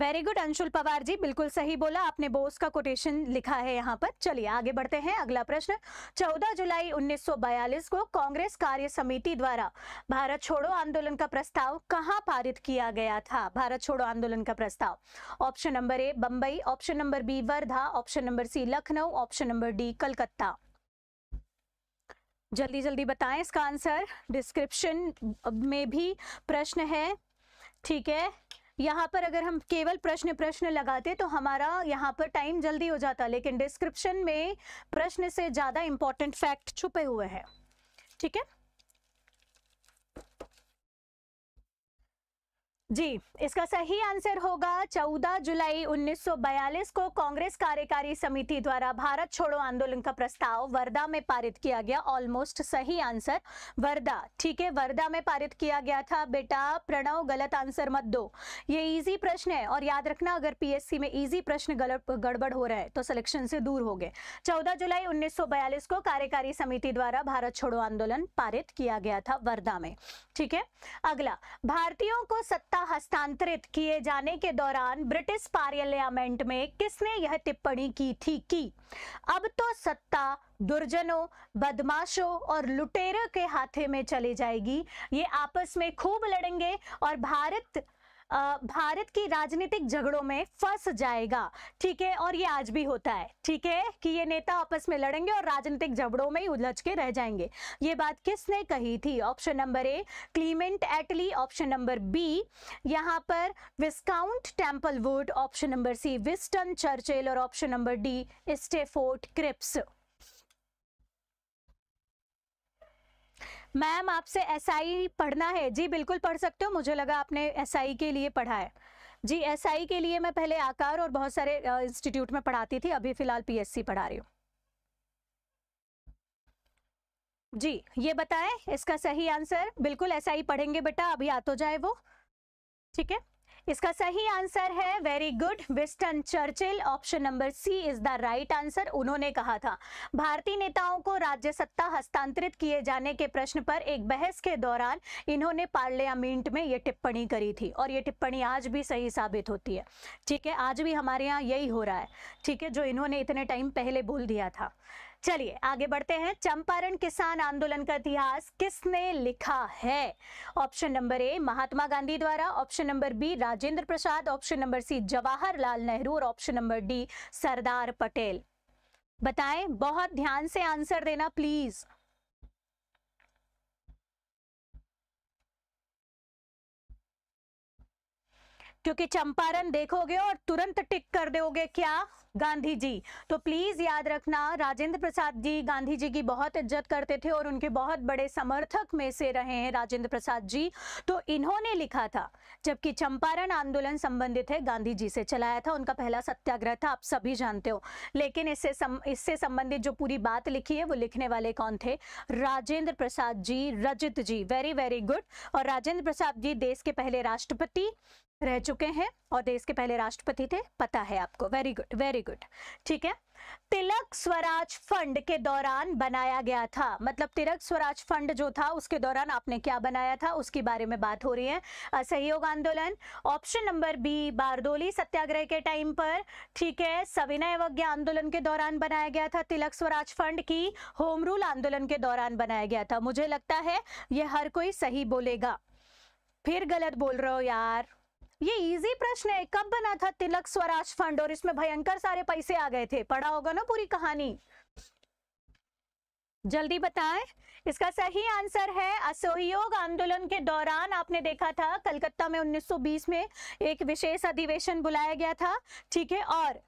वेरी गुड अंशुल पवार जी बिल्कुल सही बोला आपने बोस का कोटेशन लिखा है यहाँ पर चलिए आगे बढ़ते हैं अगला प्रश्न 14 जुलाई 1942 को कांग्रेस कार्य समिति द्वारा भारत छोड़ो आंदोलन का प्रस्ताव कहाँ पारित किया गया था भारत छोड़ो आंदोलन का प्रस्ताव option number A Bombay option number B Wardha option number C Lucknow option number D Calcutta जल्दी जल्दी बताएं इसका आंसर डिस्क्रिप्शन में भी प्रश्न है ठीक है यहाँ पर अगर हम केवल प्रश्न प्रश्न लगाते तो हमारा यहाँ पर टाइम जल्दी हो जाता लेकिन डिस्क्रिप्शन में प्रश्न से ज़्यादा इंपॉर्टेंट फैक्ट छुपे हुए हैं ठीक है जी इसका सही आंसर होगा 14 जुलाई 1942 को कांग्रेस कार्यकारी समिति द्वारा भारत छोड़ो आंदोलन का प्रस्ताव वर्धा में पारित किया गया ऑलमोस्ट सही आंसर वर्धा ठीक है वर्धा में पारित किया गया था बेटा प्रणव गलत आंसर मत दो ये इजी प्रश्न है और याद रखना अगर पीएससी में इजी प्रश्न गलत गड़बड़ हो रहा है तो सिलेक्शन से दूर हो गए चौदह जुलाई उन्नीस को कार्यकारी समिति द्वारा भारत छोड़ो आंदोलन पारित किया गया था वर्धा में ठीक है अगला भारतीयों को सत्ता सत्ता हस्तांतरित किए जाने के दौरान ब्रिटिश पार्लियामेंट में किसने यह टिप्पणी की थी कि अब तो सत्ता दुर्जनों बदमाशों और लुटेरों के हाथे में चली जाएगी ये आपस में खूब लड़ेंगे और भारत भारत की राजनीतिक झगड़ों में फंस जाएगा ठीक है और ये आज भी होता है ठीक है कि ये नेता आपस में लड़ेंगे और राजनीतिक झगड़ों में ही उलझ के रह जाएंगे ये बात किसने कही थी option number A Clement Attlee option number B यहाँ पर Viscount Templewood option number C Winston Churchill और option number D Stafford Cripps ma'am आपसे एसआई पढ़ना है जी बिल्कुल पढ़ सकते हो मुझे लगा आपने एसआई के लिए पढ़ा है जी एसआई के लिए मैं पहले आकार और बहुत सारे इंस्टीट्यूट में पढ़ाती थी अभी फिलहाल पीएससी पढ़ा रही हूँ जी ये बताएं इसका सही आंसर बिल्कुल ऐसा ही पढ़ेंगे बेटा अभी आ तो जाए वो ठीक है इसका सही आंसर है very good Winston Churchill option number C is the right answer उन्होंने कहा था भारतीय नेताओं को राज्य सत्ता हस्तांतरित किए जाने के प्रश्न पर एक बहस के दौरान इन्होंने पार्लियामेंट में ये टिप्पणी करी थी और ये टिप्पणी आज भी सही साबित होती है ठीक है आज भी हमारे यहाँ यही हो रहा है ठीक है जो इन्होंने इतने टाइम पहले बोल दिया था चलिए आगे बढ़ते हैं चंपारण किसान आंदोलन का इतिहास किसने लिखा है option number A Mahatma Gandhi द्वारा option number B Rajendra Prasad option number C Jawaharlal Nehru और option number D Sardar Patel बताएं बहुत ध्यान से आंसर देना प्लीज क्योंकि चंपारण देखोगे और तुरंत टिक कर दोगे क्या गांधी जी तो प्लीज याद रखना राजेंद्र प्रसाद जी गांधी जी की बहुत इज्जत करते थे और उनके बहुत बड़े समर्थक में से रहे हैं राजेंद्र प्रसाद जी तो इन्होंने लिखा था जबकि चंपारण आंदोलन संबंधित है गांधी जी से चलाया था उनका पहला सत्याग्रह था आप सभी जानते हो लेकिन इससे सम, इससे संबंधित जो पूरी बात लिखी है वो लिखने वाले कौन थे Rajendra Prasad ji Rajit ji very very good और राजेंद्र प्रसाद जी देश के पहले राष्ट्रपति रह चुके हैं और देश के पहले राष्ट्रपति थे पता है आपको very good very very good ठीक है तिलक स्वराज फंड के दौरान बनाया गया था मतलब तिलक स्वराज फंड जो था उसके दौरान आपने क्या बनाया था उसके बारे में बात हो रही है असहयोग आंदोलन option number B Bardoli Satyagraha के टाइम पर ठीक है सविनय अवज्ञा आंदोलन के दौरान बनाया गया था तिलक स्वराज फंड की होम रूल आंदोलन के दौरान बनाया गया था मुझे लगता है यह हर कोई सही बोलेगा फिर गलत बोल रहे हो यार ये इजी प्रश्न है कब बना था तिलक स्वराज फंड और इसमें भयंकर सारे पैसे आ गए थे पढ़ा होगा ना पूरी कहानी जल्दी बताएं इसका सही आंसर है असहयोग आंदोलन के दौरान आपने देखा था कलकत्ता में 1920 में एक विशेष अधिवेशन बुलाया गया था ठीक है और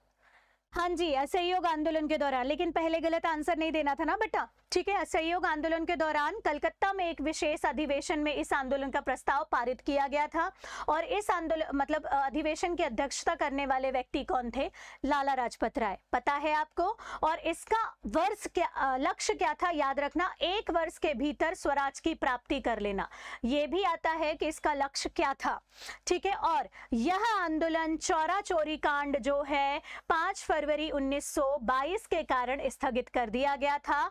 हाँ जी असहयोग आंदोलन के दौरान लेकिन पहले गलत आंसर नहीं देना था ना बेटा ठीक है असहयोग आंदोलन के दौरान कलकत्ता में एक विशेष अधिवेशन में इस आंदोलन का प्रस्ताव पारित किया गया था और इस आंदोलन मतलब अधिवेशन की अध्यक्षता करने वाले व्यक्ति कौन थे लाला राजपत राय पता है आपको और इसका वर्ष क्या लक्ष्य क्या था याद रखना एक वर्ष के भीतर स्वराज की प्राप्ति कर लेना यह भी आता है कि इसका लक्ष्य क्या था ठीक है और यह आंदोलन चौरा चोरी कांड जो है पांच फरवरी 1922 के कारण स्थगित कर दिया गया था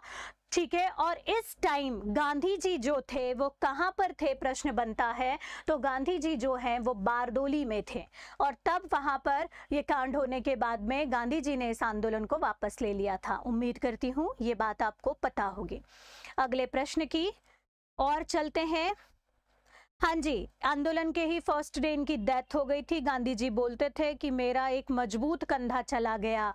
ठीक है और इस टाइम गांधी जी जो थे वो कहाँ पर थे प्रश्न बनता है तो गांधी जी जो हैं वो बारदोली में थे और तब वहाँ पर ये कांड होने के बाद में गांधी जी ने इस आंदोलन को वापस ले लिया था उम्मीद करती हूँ ये बात आपको पता होगी अगले प्रश्न की और चलते हैं हाँ जी आंदोलन के ही फर्स्ट डे इनकी डेथ हो गई थी गांधी जी बोलते थे कि मेरा एक मजबूत कंधा चला गया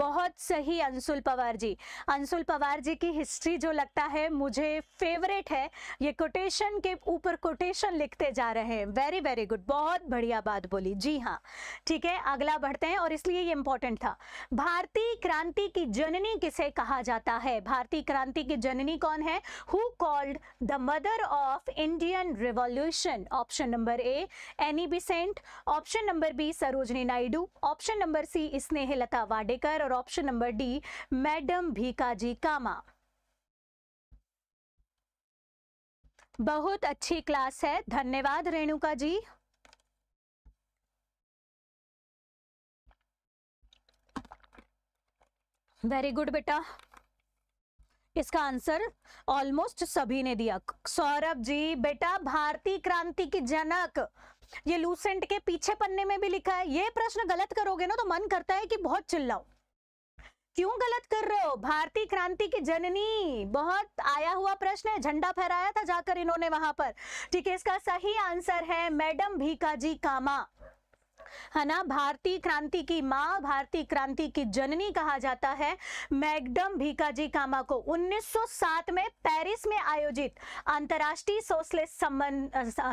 बहुत सही अंशुल पवार जी अंशुल पवार जी की हिस्ट्री जो लगता है मुझे फेवरेट है ये कोटेशन के ऊपर कोटेशन लिखते जा रहे हैं वेरी वेरी गुड बहुत बढ़िया बात बोली जी हाँ ठीक है अगला बढ़ते हैं और इसलिए ये इम्पोर्टेंट था भारतीय क्रांति की जननी किसे कहा जाता है भारतीय क्रांति की जननी कौन है who called the mother of Indian revolution mission option number A Annie Besant option number B Sarojini Naidu option number C Snehlata Wadekar और option number D madam Bhikaji Cama बहुत अच्छी क्लास है धन्यवाद रेणुका जी वेरी गुड बेटा इसका आंसर ऑलमोस्ट सभी ने दिया सौरभ जी बेटा भारतीय क्रांति की जनक ये लूसेंट के पीछे पन्ने में भी लिखा है ये प्रश्न गलत करोगे ना तो मन करता है कि बहुत चिल्लाओ क्यों गलत कर रहे हो भारतीय क्रांति की जननी बहुत आया हुआ प्रश्न है झंडा फहराया था जाकर इन्होंने वहां पर ठीक है इसका सही आंसर है मैडम भीकाजी कामा है ना भारतीय क्रांति की माँ भारतीय क्रांति की जननी कहा जाता है मैगडम भीकाजी कामा को 1907 में पेरिस में आयोजित अंतर्राष्ट्रीय सोशलिस्ट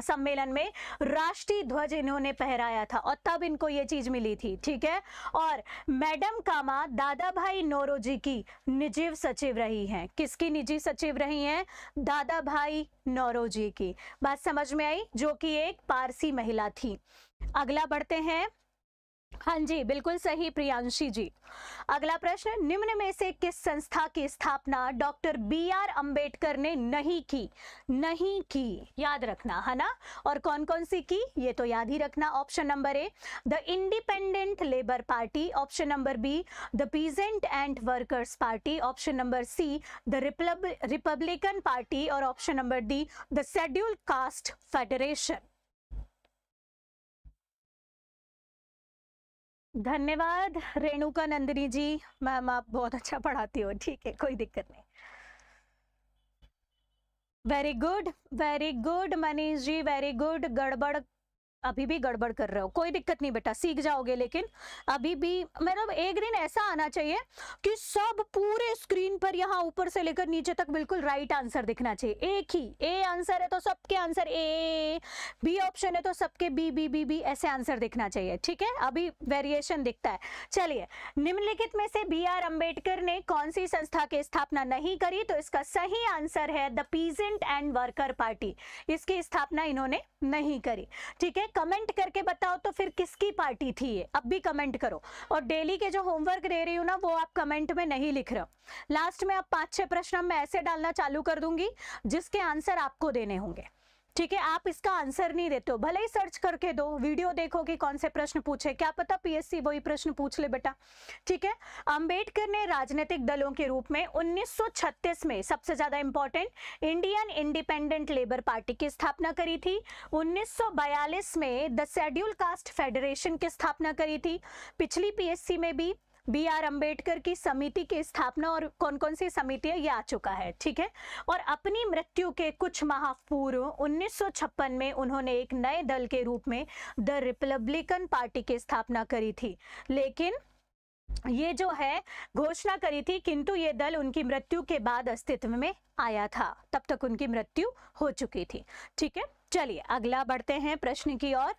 सम्मेलन में राष्ट्रीय ध्वज इन्होंने पहराया था और तब इनको ये चीज मिली थी ठीक है और मैडम कामा दादा भाई नोरोजी की निजी सचिव रही हैं किसकी निजी सचिव रही हैं दादा भाई नोरोजी की बात समझ में आई जो कि एक पारसी महिला थी अगला बढ़ते हैं हाँ जी बिल्कुल सही प्रियांशी जी अगला प्रश्न निम्न में से किस संस्था की स्थापना डॉक्टर बी आर अंबेडकर ने नहीं की नहीं की याद रखना है ना और कौन कौन सी की ये तो याद ही रखना option number A the Independent Labour Party option number B the Peasant and Workers Party option number C the Republican Party और option number D the Schedule Caste Federation धन्यवाद रेणुका नंदिनी जी मैम आप बहुत अच्छा पढ़ाती हो ठीक है कोई दिक्कत नहीं very good very good Manish ji very good गड़बड़ अभी भी गड़बड़ कर रहे हो कोई दिक्कत नहीं बेटा सीख जाओगे लेकिन अभी भी मतलब एक दिन ऐसा आना चाहिए कि सब पूरे स्क्रीन पर यहाँ ऊपर से लेकर नीचे तक बिल्कुल राइट आंसर दिखना चाहिए एक ही ए आंसर है तो सबके आंसर ए बी ऑप्शन है तो सबके बी बी बी बी ऐसे आंसर दिखना चाहिए ठीक है अभी वेरिएशन दिखता है चलिए निम्नलिखित में से बी आर अम्बेडकर ने कौन सी संस्था की स्थापना नहीं करी तो इसका सही आंसर है the Peasant and Worker Party इसकी स्थापना इन्होंने नहीं करी ठीक है कमेंट करके बताओ तो फिर किसकी पार्टी थी ये अब भी कमेंट करो और डेली के जो होमवर्क दे रही हूँ ना वो आप कमेंट में नहीं लिख रहे हो लास्ट में आप पांच छह प्रश्न मैं ऐसे डालना चालू कर दूंगी जिसके आंसर आपको देने होंगे ठीक है आप इसका आंसर नहीं देते हो भले ही सर्च करके दो वीडियो देखो कि कौन से प्रश्न पूछे क्या पता पीएससी वही प्रश्न पूछ ले बेटा ठीक है अंबेडकर ने राजनीतिक दलों के रूप में 1936 में सबसे ज्यादा important Indian Independent Labour Party की स्थापना करी थी 1942 में द शेड्यूल कास्ट फेडरेशन की स्थापना करी थी पिछली पीएससी में भी बी आर अम्बेडकर की समिति की स्थापना और कौन कौन सी समितियां ये आ चुका है ठीक है और अपनी मृत्यु के कुछ माह पूर्व उन्नीस में उन्होंने एक नए दल के रूप में द रिपब्लिकन पार्टी की स्थापना करी थी लेकिन ये जो है घोषणा करी थी किंतु ये दल उनकी मृत्यु के बाद अस्तित्व में आया था तब तक उनकी मृत्यु हो चुकी थी ठीक है चलिए अगला बढ़ते हैं प्रश्न की ओर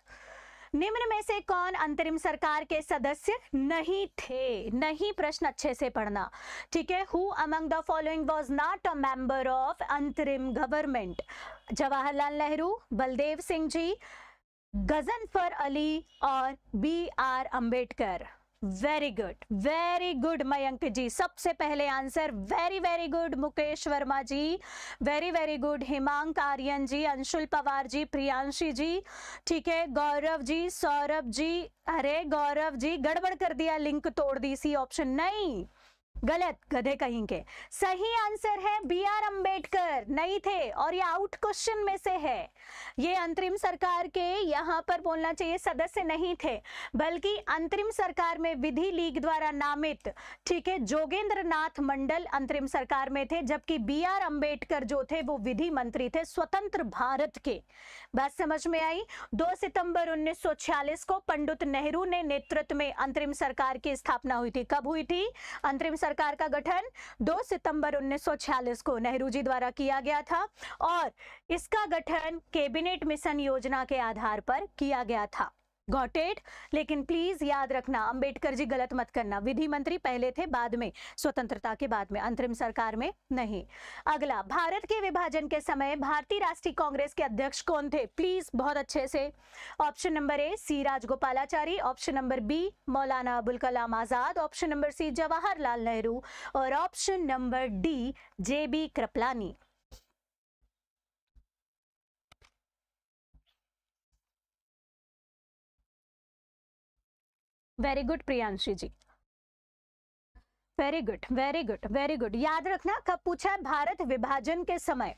निम्न में से कौन अंतरिम सरकार के सदस्य नहीं थे नहीं प्रश्न अच्छे से पढ़ना ठीक है who among the following was not a member of अंतरिम गवर्नमेंट जवाहरलाल नेहरू बलदेव सिंह जी गजनफर अली और B R Ambedkar very good very good Mayank ji सबसे पहले answer very very good Mukesh Verma ji very very good Himank Aryan ji Anshul Pawar ji Priyanshi ji ठीक है गौरव जी सौरभ जी अरे गौरव जी गड़बड़ कर दिया लिंक तोड़ दी सी ऑप्शन नहीं गलत गधे कहेंगे सही आंसर है बी आर अम्बेडकर नहीं थे और ये आउट क्वेश्चन में से है ये अंतरिम सरकार के यहाँ पर बोलना चाहिए सदस्य नहीं थे बल्कि अंतरिम सरकार में विधि लीग द्वारा नामित ठीक है जोगेंद्र नाथ मंडल अंतरिम सरकार में थे जबकि बी आर अम्बेडकर जो थे वो विधि मंत्री थे स्वतंत्र भारत के बात समझ में आई दो सितंबर उन्नीस को पंडित नेहरू ने नेतृत्व में अंतरिम सरकार की स्थापना हुई थी कब हुई थी अंतरिम सरकार का गठन 2 सितंबर 1946 को नेहरू जी द्वारा किया गया था और इसका गठन कैबिनेट मिशन योजना के आधार पर किया गया था गॉट इट लेकिन प्लीज याद रखना अंबेडकर जी गलत मत करना विधि मंत्री पहले थे बाद में स्वतंत्रता के बाद में अंतरिम सरकार में नहीं अगला भारत के विभाजन के समय भारतीय राष्ट्रीय कांग्रेस के अध्यक्ष कौन थे प्लीज बहुत अच्छे से option number A C Rajagopalachari option number B Maulana Abul Kalam Azad option number C Jawaharlal Nehru और option number D J B Kripalani very good Priyanshi ji very good very good very good याद रखना कब पूछा है भारत विभाजन के समय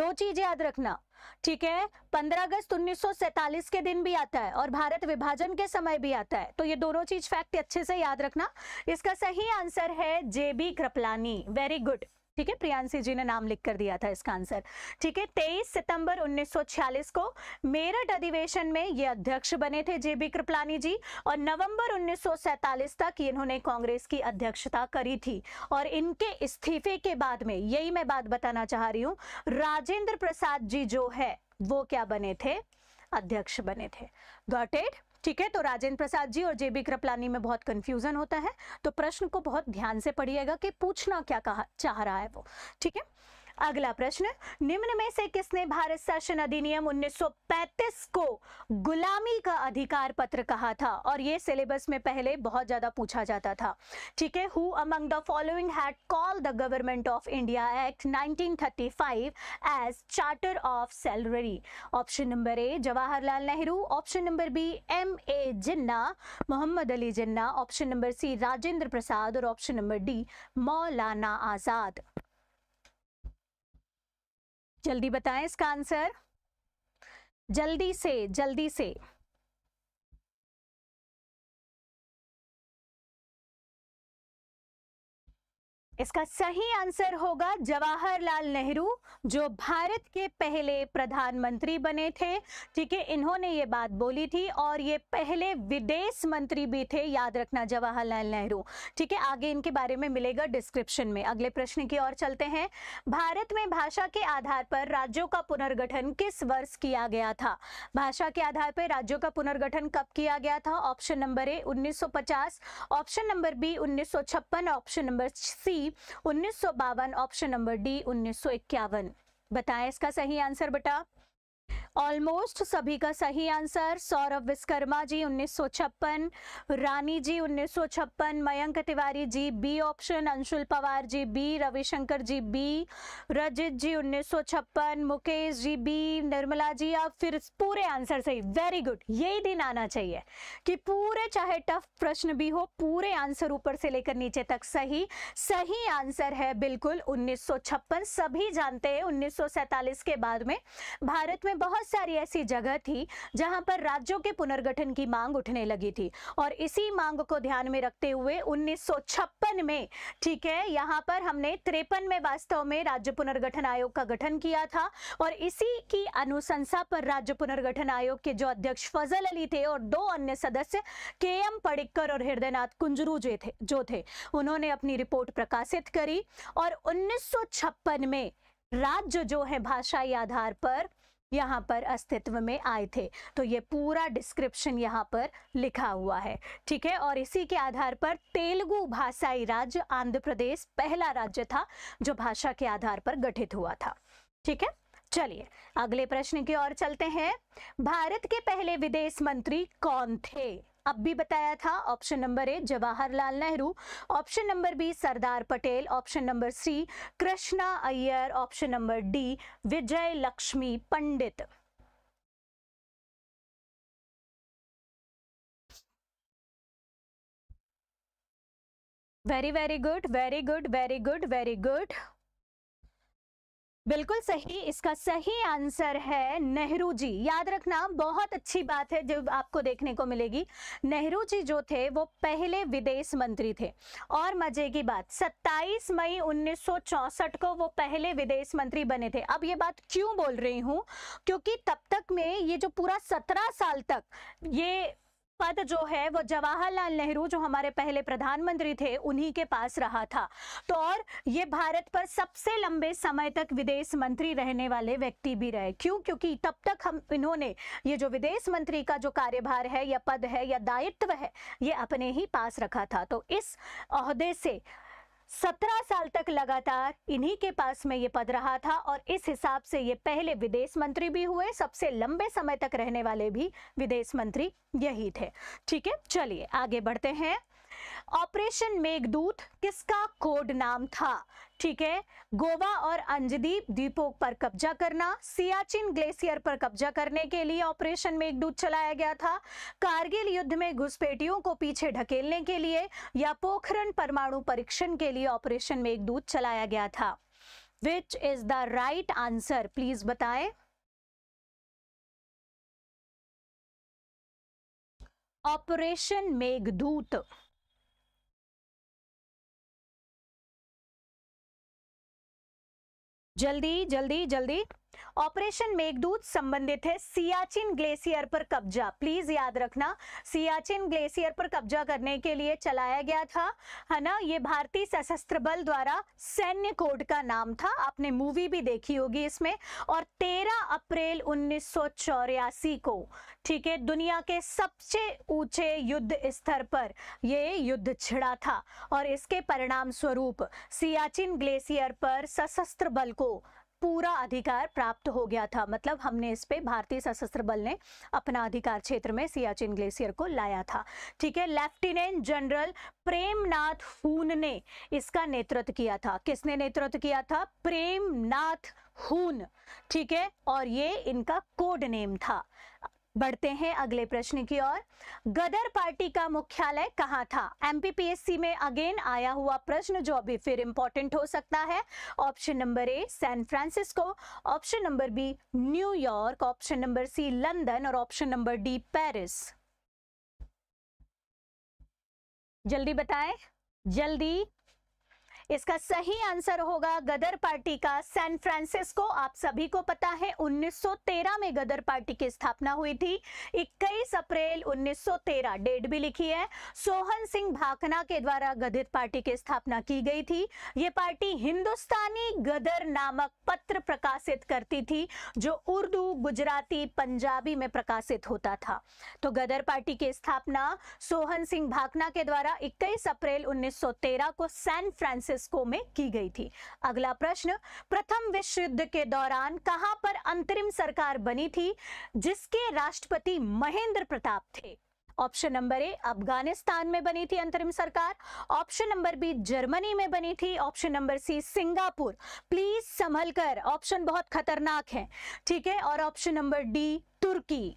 दो चीज याद रखना ठीक है 15 अगस्त 1947 के दिन भी आता है और भारत विभाजन के समय भी आता है तो ये दोनों चीज फैक्ट अच्छे से याद रखना इसका सही आंसर है जेबी कृपलानी वेरी गुड ठीक है प्रियांशी जी ने नाम लिख कर दिया था इसका आंसर ठीक है तेईस सितंबर 1946 को मेरठ अधिवेशन में ये अध्यक्ष बने थे जेबी कृपलानी जी और नवंबर 1947 तक इन्होंने कांग्रेस की अध्यक्षता करी थी और इनके इस्तीफे के बाद में यही मैं बात बताना चाह रही हूँ राजेंद्र प्रसाद जी जो है वो क्या बने थे अध्यक्ष बने थे गॉटेड ठीक है तो राजेंद्र प्रसाद जी और जेबी कृपलानी में बहुत कंफ्यूजन होता है तो प्रश्न को बहुत ध्यान से पढ़िएगा कि पूछना क्या कहा चाह रहा है वो ठीक है अगला प्रश्न निम्न में से किसने भारत शासन अधिनियम 1935 को गुलामी का अधिकार पत्र कहा था और ये सिलेबस में पहले बहुत ज्यादा पूछा जाता था ठीक है who among the following had call the Government of India Act 1935 as charter of slavery option number A Jawaharlal Nehru option number B M A Jinnah Mohammad Ali Jinnah option number C Rajendra Prasad और ऑप्शन नंबर डी मौलाना आजाद जल्दी बताएं इसका आंसर जल्दी से जल्दी से इसका सही आंसर होगा जवाहरलाल नेहरू जो भारत के पहले प्रधानमंत्री बने थे ठीक है इन्होंने ये बात बोली थी और ये पहले विदेश मंत्री भी थे याद रखना जवाहरलाल नेहरू ठीक है आगे इनके बारे में मिलेगा डिस्क्रिप्शन में अगले प्रश्न की ओर चलते हैं भारत में भाषा के आधार पर राज्यों का पुनर्गठन किस वर्ष किया गया था भाषा के आधार पर राज्यों का पुनर्गठन कब किया गया था ऑप्शन नंबर ए उन्नीस ऑप्शन नंबर बी उन्नीस ऑप्शन नंबर सी सी उन्नीस ऑप्शन नंबर डी उन्नीस बताएं इसका सही आंसर बेटा ऑलमोस्ट सभी का सही आंसर सौरभ विश्वकर्मा जी उन्नीस रानी जी उन्नीस Mayank Tiwari ji B option Anshul Pawar ji B Ravishankar ji B Rajit ji उन्नीस मुकेश जी बी निर्मला जी आप फिर पूरे आंसर सही वेरी गुड यही दिन आना चाहिए कि पूरे चाहे टफ प्रश्न भी हो पूरे आंसर ऊपर से लेकर नीचे तक सही सही आंसर है बिल्कुल उन्नीस सभी जानते हैं उन्नीस के बाद में भारत में बहुत बहुत सारी ऐसी जगह थी जहां पर राज्यों के पुनर्गठन की मांग उठने लगी थी और इसी मांग को ध्यान में रखते हुए उन्नीस में ठीक है यहाँ पर हमने त्रेपन में वास्तव में राज्य पुनर्गठन आयोग का गठन किया था और इसी की अनुशंसा पर राज्य पुनर्गठन आयोग के जो अध्यक्ष फजल अली थे और दो अन्य सदस्य के एम पड़िक्कर और हृदयनाथ कुंजरू जो थे जो थे उन्होंने अपनी रिपोर्ट प्रकाशित करी और उन्नीस में राज्य जो है भाषाई आधार पर यहाँ पर अस्तित्व में आए थे तो ये पूरा डिस्क्रिप्शन यहाँ पर लिखा हुआ है ठीक है और इसी के आधार पर तेलुगु भाषाई राज्य आंध्र प्रदेश पहला राज्य था जो भाषा के आधार पर गठित हुआ था ठीक है चलिए अगले प्रश्न की ओर चलते हैं भारत के पहले विदेश मंत्री कौन थे अब भी बताया था option number A Jawaharlal Nehru option number B Sardar Patel option number C Krishna Iyer option number D Vijay Lakshmi Pandit very very good very good very good very good बिल्कुल सही इसका सही आंसर है नेहरू जी याद रखना बहुत अच्छी बात है जो आपको देखने को मिलेगी नेहरू जी जो थे वो पहले विदेश मंत्री थे और मजे की बात 27 मई 1964 को वो पहले विदेश मंत्री बने थे अब ये बात क्यों बोल रही हूँ क्योंकि तब तक में ये जो पूरा 17 साल तक ये पद जो है वो जवाहरलाल नेहरू जो हमारे पहले प्रधानमंत्री थे उन्हीं के पास रहा था तो और ये भारत पर सबसे लंबे समय तक विदेश मंत्री रहने वाले व्यक्ति भी रहे क्यों क्योंकि तब तक हम इन्होंने ये जो विदेश मंत्री का जो कार्यभार है या पद है या दायित्व है ये अपने ही पास रखा था तो इस अहदे से सत्रह साल तक लगातार इन्हीं के पास में ये पद रहा था और इस हिसाब से ये पहले विदेश मंत्री भी हुए सबसे लंबे समय तक रहने वाले भी विदेश मंत्री यही थे ठीक है चलिए आगे बढ़ते हैं ऑपरेशन मेघदूत किसका कोड नाम था ठीक है गोवा और अंजदीप द्वीपों पर कब्जा करना सियाचिन ग्लेशियर पर कब्जा करने के लिए ऑपरेशन मेघदूत चलाया गया था कारगिल युद्ध में घुसपैठियों को पीछे ढकेलने के लिए या पोखरण परमाणु परीक्षण के लिए ऑपरेशन मेघदूत चलाया गया था which is the right answer please बताएं ऑपरेशन मेघदूत जल्दी जल्दी जल्दी ऑपरेशन मेघदूत संबंधित है सियाचिन ग्लेशियर पर कब्जा प्लीज याद रखना सियाचिन ग्लेशियर पर कब्जा करने के लिए चलाया गया था है ना ये भारतीय सशस्त्र बल द्वारा सैन्य कोड का नाम था आपने मूवी भी देखी होगी इसमें और 13 अप्रैल उन्नीस को ठीक है दुनिया के सबसे ऊंचे युद्ध स्तर पर यह युद्ध छिड़ा था और इसके परिणाम स्वरूप सियाचिन ग्लेशियर पर सशस्त्र बल को पूरा अधिकार प्राप्त हो गया था मतलब हमने इस पे भारतीय सशस्त्र बल ने अपना अधिकार क्षेत्र में सियाचिन ग्लेशियर को लाया था ठीक है लेफ्टिनेंट जनरल प्रेमनाथ हून ने इसका नेतृत्व किया था किसने नेतृत्व किया था प्रेमनाथ हून ठीक है और ये इनका कोड नेम था बढ़ते हैं अगले प्रश्न की ओर गदर पार्टी का मुख्यालय कहाँ था एमपीपीएससी में अगेन आया हुआ प्रश्न जो अभी फिर इंपॉर्टेंट हो सकता है ऑप्शन नंबर ए San Francisco option number B New York option number सी लंदन और ऑप्शन नंबर डी पेरिस जल्दी बताएं जल्दी इसका सही आंसर होगा गदर पार्टी का सैन फ्रांसिस्को आप सभी को पता है 1913 में गदर पार्टी की स्थापना हुई थी 21 अप्रैल 1913 डेट भी लिखी है सोहन सिंह भाकना के द्वारा गदर पार्टी की स्थापना की गई थी ये पार्टी हिंदुस्तानी गदर नामक पत्र प्रकाशित करती थी जो उर्दू गुजराती पंजाबी में प्रकाशित होता था तो गदर पार्टी की स्थापना सोहन सिंह भाकना के द्वारा इक्कीस अप्रैल उन्नीस को सैन फ्रांसिस फ्रांसिस्को में की गई थी अगला प्रश्न प्रथम विश्व युद्ध के दौरान कहां पर अंतरिम सरकार बनी थी जिसके राष्ट्रपति महेंद्र प्रताप थे ऑप्शन नंबर ए अफगानिस्तान में बनी थी अंतरिम सरकार ऑप्शन नंबर बी जर्मनी में बनी थी option number C Singapore please संभल कर ऑप्शन बहुत खतरनाक है ठीक है और ऑप्शन नंबर डी तुर्की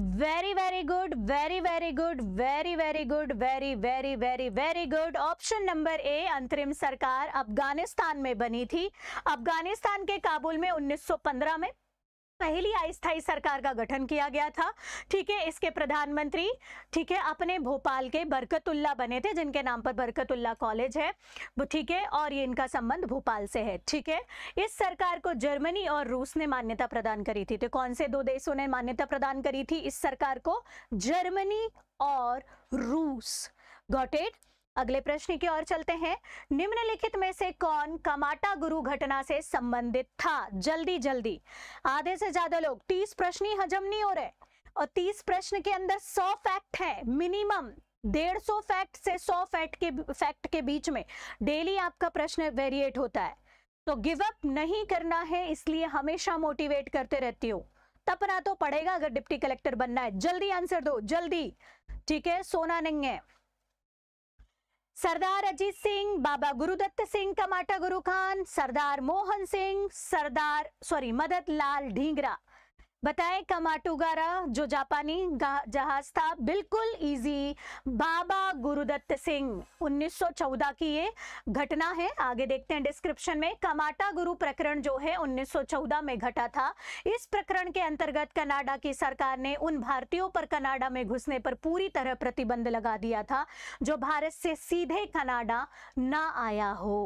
very very good very very good very very good very very very very good option number A अंतरिम सरकार अफगानिस्तान में बनी थी अफगानिस्तान के काबुल में 1915 में पहली अस्थायी सरकार का गठन किया गया था ठीक है इसके प्रधानमंत्री ठीक है अपने भोपाल के बरकतुल्ला बने थे जिनके नाम पर बरकतुल्ला कॉलेज है ठीक है और ये इनका संबंध भोपाल से है ठीक है इस सरकार को जर्मनी और रूस ने मान्यता प्रदान करी थी तो कौन से दो देशों ने मान्यता प्रदान करी थी इस सरकार को जर्मनी और रूस गॉटेड अगले प्रश्न की ओर चलते हैं निम्नलिखित में से कौन कमाटा गुरु घटना से संबंधित था जल्दी जल्दी आधे से ज्यादा लोग तीस प्रश्न ही हजम नहीं हो रहे और तीस प्रश्न के अंदर सौ फैक्ट है मिनिमम डेढ़ सौ फैक्ट से सौ फैक्ट के फैक्ट के बीच में डेली आपका प्रश्न वेरिएट होता है तो गिव अप नहीं करना है इसलिए हमेशा मोटिवेट करते रहती हूँ तपना तो पड़ेगा अगर डिप्टी कलेक्टर बनना है जल्दी आंसर दो जल्दी ठीक है सोना नहीं है सरदार अजीत सिंह बाबा गुरुदत्त सिंह कमाटा गुरु खान सरदार मोहन सिंह सरदार सॉरी मदत लाल ढींगरा बताएं कमाटूगारा जो जापानी जहाज था बिल्कुल इजी बाबा गुरुदत्त सिंह 1914 की ये घटना है आगे देखते हैं डिस्क्रिप्शन में कमाटा गुरु प्रकरण जो है 1914 में घटा था इस प्रकरण के अंतर्गत कनाडा की सरकार ने उन भारतीयों पर कनाडा में घुसने पर पूरी तरह प्रतिबंध लगा दिया था जो भारत से सीधे कनाडा ना आया हो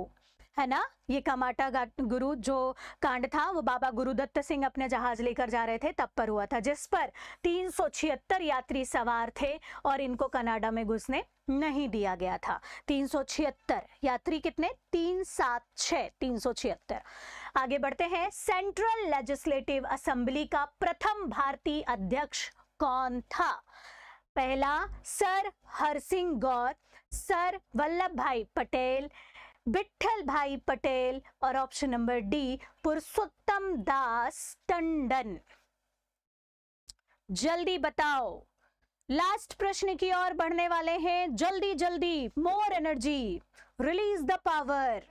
है ना ये कमाटा गुरु जो कांड था वो बाबा गुरुदत्त सिंह अपने जहाज लेकर जा रहे थे तब पर हुआ था जिस पर तीन यात्री सवार थे और इनको कनाडा में घुसने नहीं दिया गया था तीन यात्री कितने तीन सात छः तीन आगे बढ़ते हैं सेंट्रल लेजिस्लेटिव असेंबली का प्रथम भारतीय अध्यक्ष कौन था पहला सर हरसिंह गौर सर वल्लभ भाई पटेल विठल भाई पटेल और option number D Purushottam Das Tandon जल्दी बताओ लास्ट प्रश्न की ओर बढ़ने वाले हैं जल्दी जल्दी more energy release the power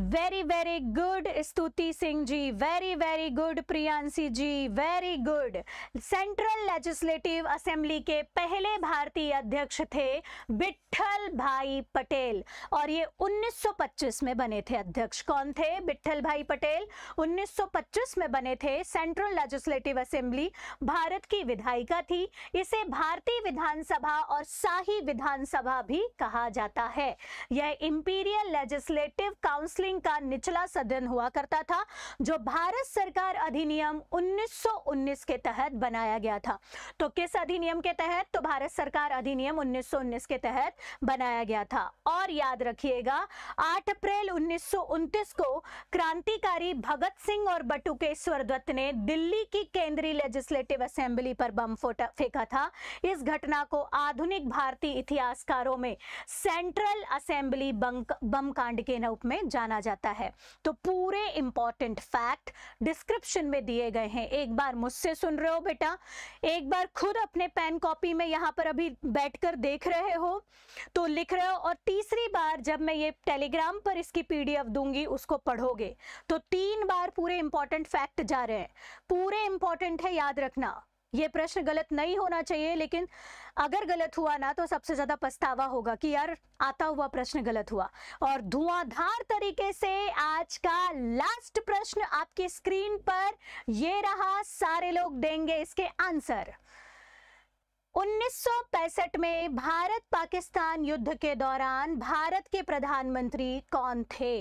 very very good Stuti Singh ji very very good Priyanshi ji very good Central Legislative Assembly के पहले भारतीय अध्यक्ष थे बिट्ठल भाई पटेल और ये 1925 में बने थे अध्यक्ष कौन थे बिट्ठल भाई पटेल 1925 में बने थे सेंट्रल लेजिस्लेटिव असेंबली भारत की विधायिका थी इसे भारतीय विधानसभा और शाही विधानसभा भी कहा जाता है यह इंपीरियल लेजिस्लेटिव काउंसिल सिंह का निचला सदन हुआ करता था जो भारत सरकार अधिनियम 1919 के तहत बनाया गया था तो किस अधिनियम के तहत तो भारत सरकार अधिनियम 1919 के तहत बनाया गया था और याद रखिएगा 8 अप्रैल उन्नीस को क्रांतिकारी भगत सिंह और बटुकेश्वर दत्त ने दिल्ली की केंद्रीय लेजिस्लेटिव असेंबली पर बम फेंका था इस घटना को आधुनिक भारतीय इतिहासकारों में सेंट्रल असेंबली बम कांड के रूप में जाना माना जाता है तो पूरे इंपॉर्टेंट फैक्ट डिस्क्रिप्शन में दिए गए हैं एक बार मुझसे सुन रहे हो बेटा एक बार खुद अपने पेन कॉपी में यहाँ पर अभी बैठकर देख रहे हो तो लिख रहे हो और तीसरी बार जब मैं ये टेलीग्राम पर इसकी पीडीएफ दूंगी उसको पढ़ोगे तो तीन बार पूरे इंपॉर्टेंट फैक्ट जा रहे हैं पूरे इंपॉर्टेंट है याद रखना ये प्रश्न गलत नहीं होना चाहिए लेकिन अगर गलत हुआ ना तो सबसे ज्यादा पछतावा होगा कि यार आता हुआ प्रश्न गलत हुआ और धुआंधार तरीके से आज का लास्ट प्रश्न आपके स्क्रीन पर ये रहा सारे लोग देंगे इसके आंसर 1965 में भारत पाकिस्तान युद्ध के दौरान भारत के प्रधानमंत्री कौन थे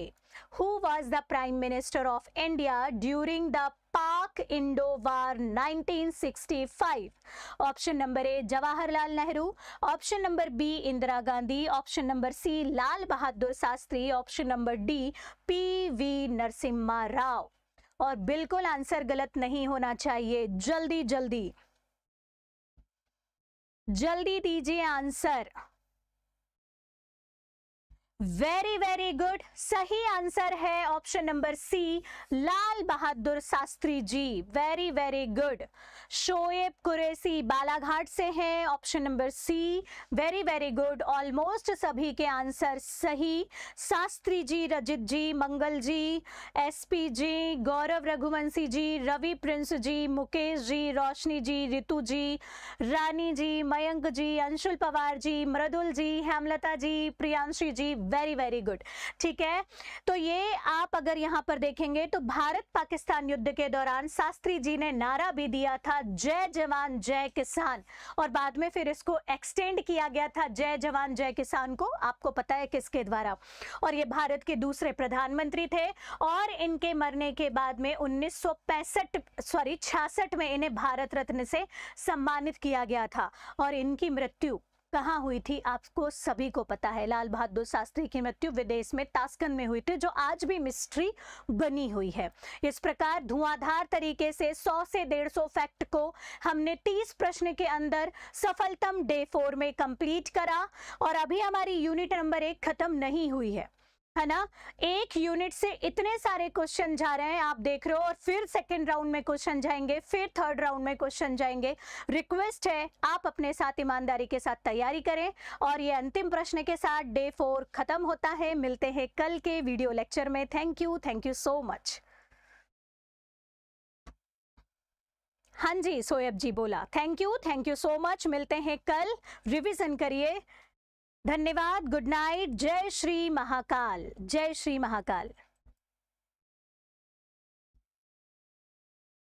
who was the Prime Minister of India during the Pak Indo 1965 option number A Jawaharlal Nehru option number B Indira Gandhi option number C Lal Bahadur Shastri option number D P V Narasimha Rao और बिल्कुल आंसर गलत नहीं होना चाहिए जल्दी जल्दी जल्दी दीजिए आंसर वेरी वेरी गुड सही आंसर है option number C Lal Bahadur Shastri ji very very good Shoaib Qureshi Balaghat से हैं option number C very very good almost सभी के आंसर सही Shastri ji Rajit ji Mangal ji SP ji Gaurav Raghuvanshi ji Ravi Prince ji Mukesh ji Roshni ji Ritu ji Rani ji Mayank ji Anshul Pawar ji Mridul ji Hemlata ji Priyanshi ji very very good ठीक है तो ये आप अगर यहां पर देखेंगे तो भारत पाकिस्तान युद्ध के दौरान शास्त्री जी ने नारा भी दिया था जय जवान जय किसान और बाद में फिर इसको एक्सटेंड किया गया था जय जवान जय किसान को आपको पता है किसके द्वारा और ये भारत के दूसरे प्रधानमंत्री थे और इनके मरने के बाद में उन्नीस सॉरी छियासठ में इन्हें भारत रत्न से सम्मानित किया गया था और इनकी मृत्यु कहाँ हुई थी आपको सभी को पता है लाल बहादुर शास्त्री की मृत्यु विदेश में तास्कन में हुई थी जो आज भी मिस्ट्री बनी हुई है इस प्रकार धुआंधार तरीके से 100 से 150 फैक्ट को हमने 30 प्रश्न के अंदर सफलतम डे फोर में कंप्लीट करा और अभी हमारी यूनिट नंबर एक खत्म नहीं हुई है है ना एक यूनिट से इतने सारे क्वेश्चन जा रहे हैं आप देख रहे हो और फिर सेकेंड राउंड में क्वेश्चन जाएंगे फिर थर्ड राउंड में क्वेश्चन जाएंगे रिक्वेस्ट है आप अपने साथ ईमानदारी के साथ तैयारी करें और ये अंतिम प्रश्न के साथ डे फोर खत्म होता है मिलते हैं कल के वीडियो लेक्चर में thank you thank you so much हाँ जी सोएब जी बोला thank you thank you so much मिलते हैं कल रिविजन करिए धन्यवाद गुड नाइट जय श्री महाकाल जय श्री महाकाल